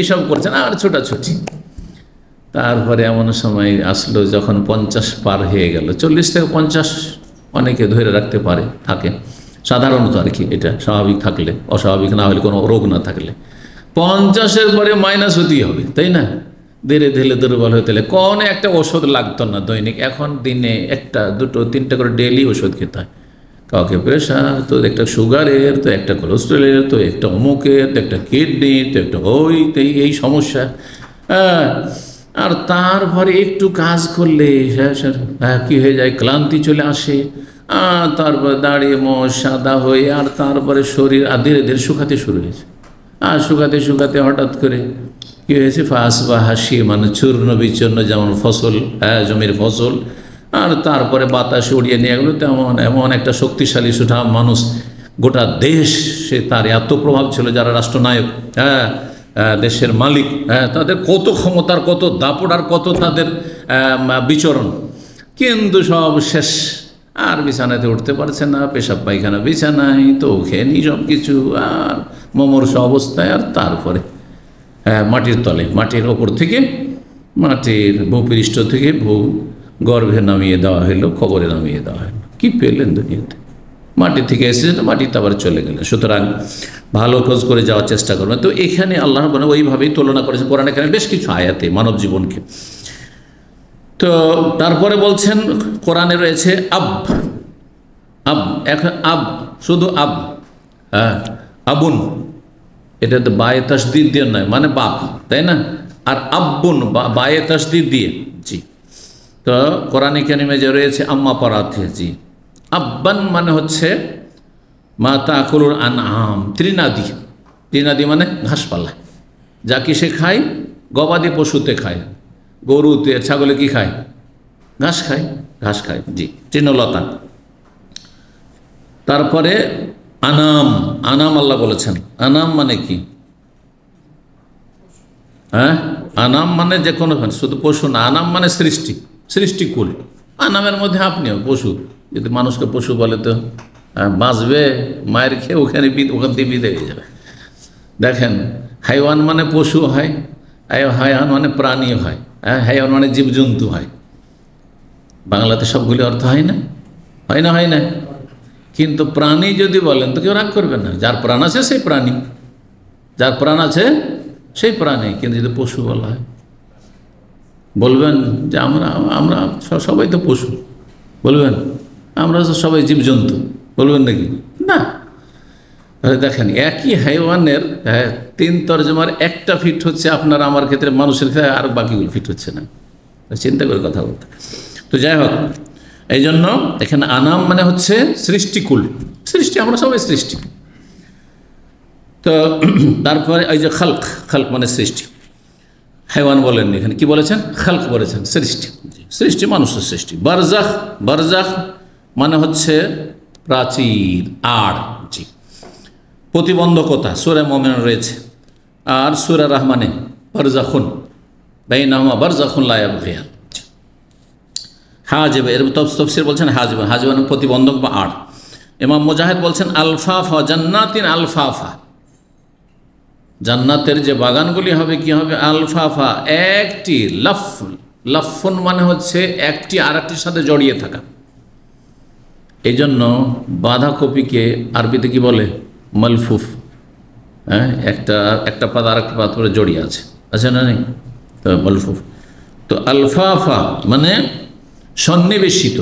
এসব করছেন আর ছোটাছুটি তারপরে এমন সময় আসলো যখন পঞ্চাশ পার হয়ে গেল চল্লিশ থেকে পঞ্চাশ অনেকে ধরে রাখতে পারে থাকে সাধারণত আর কি এটা স্বাভাবিক থাকলে অস্বাভাবিক না হলে কোনো রোগ না থাকলে পঞ্চাশের পরে মাইনাস হতেই হবে তাই না ধীরে ধীরে দুর্বল হয়ে তেলে কোনো একটা ওষুধ লাগতো না দৈনিক এখন দিনে একটা দুটো তিনটা করে ডেলি ওষুধ খেতে হয় কাউকে প্রেশার তো একটা সুগারের তো একটা কোলেস্ট্রলের তো একটা অমুকের তো একটা কিডনি তো একটা ওই তো এই সমস্যা হ্যাঁ আর তারপরে একটু কাজ করলে হ্যাঁ, হ্যাঁ কী হয়ে যায় ক্লান্তি চলে আসে তারপর দাঁড়িয়ে মশ সাদা হয়ে আর তারপরে শরীর আর ধীরে ধীরে শুকাতে শুরু হয়েছে আর শুকাতে শুকাতে হঠাৎ করে কী হয়েছে ফাঁস বা হাসি মানে চূর্ণ বিচূর্ণ যেমন ফসল হ্যাঁ জমির ফসল আর তারপরে বাতাস উড়িয়ে নিয়ে গেলো তেমন এমন একটা শক্তিশালী সুঠাম মানুষ গোটা দেশ সে তার এত প্রভাব ছিল যারা রাষ্ট্রনায়ক হ্যাঁ দেশের মালিক হ্যাঁ তাদের কত ক্ষমতার কত দাপট আর কত তাদের বিচরণ কিন্তু সব শেষ আর বিছানাতে উঠতে পারছে না পেশাব পায়খানা বিছানায় তো খেয়ে নি সব কিছু আর মমর্ষ অবস্থায় আর তারপরে মাটির তলে মাটির ওপর থেকে মাটির ভূপৃষ্ঠ থেকে ভূ গর্ভে নামিয়ে দেওয়া হলো খবরে নামিয়ে দেওয়া হলো কী পেলেন দুনিয়াতে মাটি থেকে এসে মাটিতে আবার চলে গেলেন সুতরাং ভালো খোঁজ করে যাওয়ার চেষ্টা করবেন তো এখানে আল্লাহ মানে ওইভাবেই তুলনা করেছেন কোরআন এখানে বেশ কিছু আয়াতে মানব জীবনকে তো তারপরে বলছেন কোরআনে রয়েছে আব আব এখন আব শুধু আব হ্যাঁ আবুন এটা তো বায়ে তসদিদ দিয়ে নয় মানে বাপ তাই না আর আব্বুন বায়ে তসদিদ দিয়ে জি তো কোরআনে কানিমে যে রয়েছে আম্মা পরাথে জি আব্বান মানে হচ্ছে মা আন আম ত্রিনাদি ত্রিনাদি মানে ঘাসপালা যা কি সে খায় গবাদি পশুতে খায় গরুতে ছাগলে কি খায় ঘাস খায় ঘাস খায় জি তৃণলতা তারপরে আনাম আনাম আল্লাহ বলেছেন আনাম মানে কি হ্যাঁ আনাম মানে যে কোনো শুধু পশু না আনাম মানে সৃষ্টি সৃষ্টিকূল আনামের মধ্যে আপনিও পশু যদি মানুষকে পশু বলে তো হ্যাঁ, বাঁচবে মায়ের খেয়ে ওখানে ওখান থেকে বিদে হয়ে যাবে দেখেন হাইওয়ান মানে পশু হয় হাইওয়ান মানে প্রাণী হয় হ্যাঁ হাইওয়ান মানে জীবজন্তু হয় বাংলাতে সবগুলি অর্থ হয় না হয় না হয় না কিন্তু প্রাণী যদি বলেন তো কেউ রাগ করবে না যার প্রাণ আছে সেই প্রাণী যার প্রাণ আছে সেই প্রাণী কিন্তু যদি পশু বলা হয় বলবেন যে আমরা আমরা সবাই তো পশু বলবেন আমরা তো সবাই জীবজন্তু বলবেন নাকি না দেখেন একই হাইওয়ানের হ্যাঁ, তিন তর্জমার একটা ফিট হচ্ছে আপনার আমার ক্ষেত্রে মানুষের ক্ষেত্রে আর বাকিগুলো ফিট হচ্ছে না চিন্তা করে কথা বলতে তো যাই হোক এই জন্য এখানে আনাম মানে হচ্ছে সৃষ্টিকুল সৃষ্টি আমরা সবাই সৃষ্টি তো তারপরে এই যে খালক খালক মানে সৃষ্টি হাইওয়ান বলেন এখানে কি বলেছেন খালক বলেছেন সৃষ্টি সৃষ্টি মানুষের সৃষ্টি বারজাখ বারজাখ মানে হচ্ছে প্রাচীর আর জি প্রতিবন্ধকতা সুরে মমেন রয়েছে আর সুরা রহমানে বারজাখুন বেইনাহমা বারজাখুন লায়াব ভেয়াল হাজিব এর তফসির বলছেন হাজিব হাজিব মানে প্রতিবন্ধক বা আড় এমাম মুজাহিদ বলছেন আলফাফা জান্নাতিন আলফাফা জান্নাতের যে বাগানগুলি হবে কি হবে আলফাফা একটি লফ লফন মানে হচ্ছে একটি আর একটির সাথে জড়িয়ে থাকা এই জন্য বাঁধাকপিকে আরবিতে কি বলে মলফুফ হ্যাঁ একটা একটা পাত আর একটা পাত করে জড়িয়ে আছে আছে না নেই তো মালফুফ তো আলফাফা মানে সন্নিবেশিত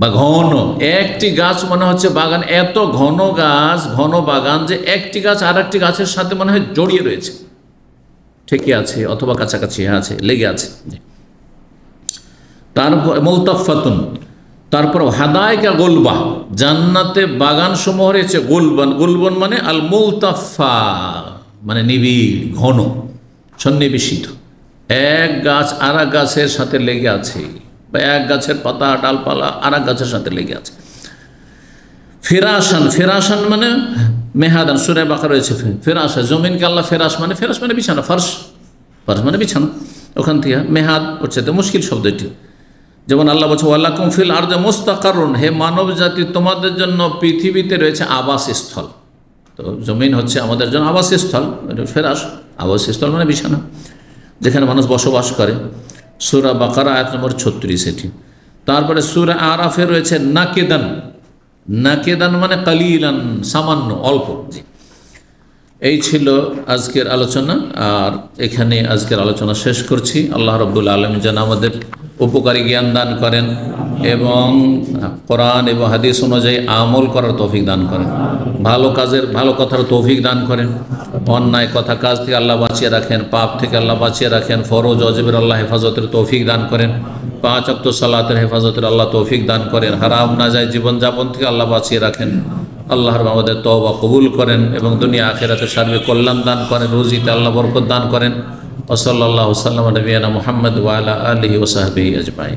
বা ঘন একটি গাছ মনে হচ্ছে বাগান এত ঘন গাছ ঘন বাগান যে একটি গাছ আর একটি গাছের সাথে মনে হয় জড়িয়ে রয়েছে ঠিকই আছে অথবা কাছাকাছি হ্যাঁ আছে লেগে আছে তারপর মোলতাফাতুন তারপর হাদায়কা গোলবা জান্নাতে বাগান সমূহ রয়েছে গোলবন গোলবন মানে আল মোলতাফা মানে নিবিড় ঘন সন্নিবেশিত এক গাছ আর গাছের সাথে লেগে আছে বা এক গাছের পাতা ডালপালা আর এক গাছের সাথে লেগে আছে ফেরাসান ফেরাসান মানে মেহাদান সুরে বাঁকা রয়েছে ফেরাস জমিনকে আল্লাহ ফেরাস মানে ফেরাস মানে বিছানা ফার্স ফার্স মানে বিছানা ওখান থেকে মেহাদ হচ্ছে তো মুশকিল শব্দটি যেমন আল্লাহ বলছে আল্লাহ কমফিল আর যে কারণ হে মানব জাতি তোমাদের জন্য পৃথিবীতে রয়েছে আবাসস্থল তো জমিন হচ্ছে আমাদের জন্য আবাসস্থল মানে ফেরাস আবাসস্থল মানে বিছানা যেখানে মানুষ বসবাস করে সুরা বাকারা আয়াত নম্বর ছত্রিশ এটি তারপরে সুরা আরাফে রয়েছে নাকেদান নাকেদান মানে কালিলান সামান্য অল্প জি এই ছিল আজকের আলোচনা আর এখানে আজকের আলোচনা শেষ করছি আল্লাহ রব্বুল আলম যেন আমাদের উপকারী জ্ঞান দান করেন এবং কোরআন এবং হাদিস অনুযায়ী আমল করার তৌফিক দান করেন ভালো কাজের ভালো কথার তৌফিক দান করেন অন্যায় কথা কাজ থেকে আল্লাহ বাঁচিয়ে রাখেন পাপ থেকে আল্লাহ বাঁচিয়ে রাখেন ফরোজ অজবের আল্লাহ হেফাজতের তৌফিক দান করেন পাঁচ অক্ত সালাতের হেফাজতের আল্লাহ তৌফিক দান করেন হারাম না যায় জীবনযাপন থেকে আল্লাহ বাঁচিয়ে রাখেন আল্লাহর আমাদের তবা কবুল করেন এবং দুনিয়া আখেরাতে সার্বিক কল্যাণ দান করেন রুজিতে আল্লাহ বরকত দান করেন ওসল্লা সাল্লাম নবীনা মোহাম্মদ ওয়ালা আলহি ওসাহাবি আজমাই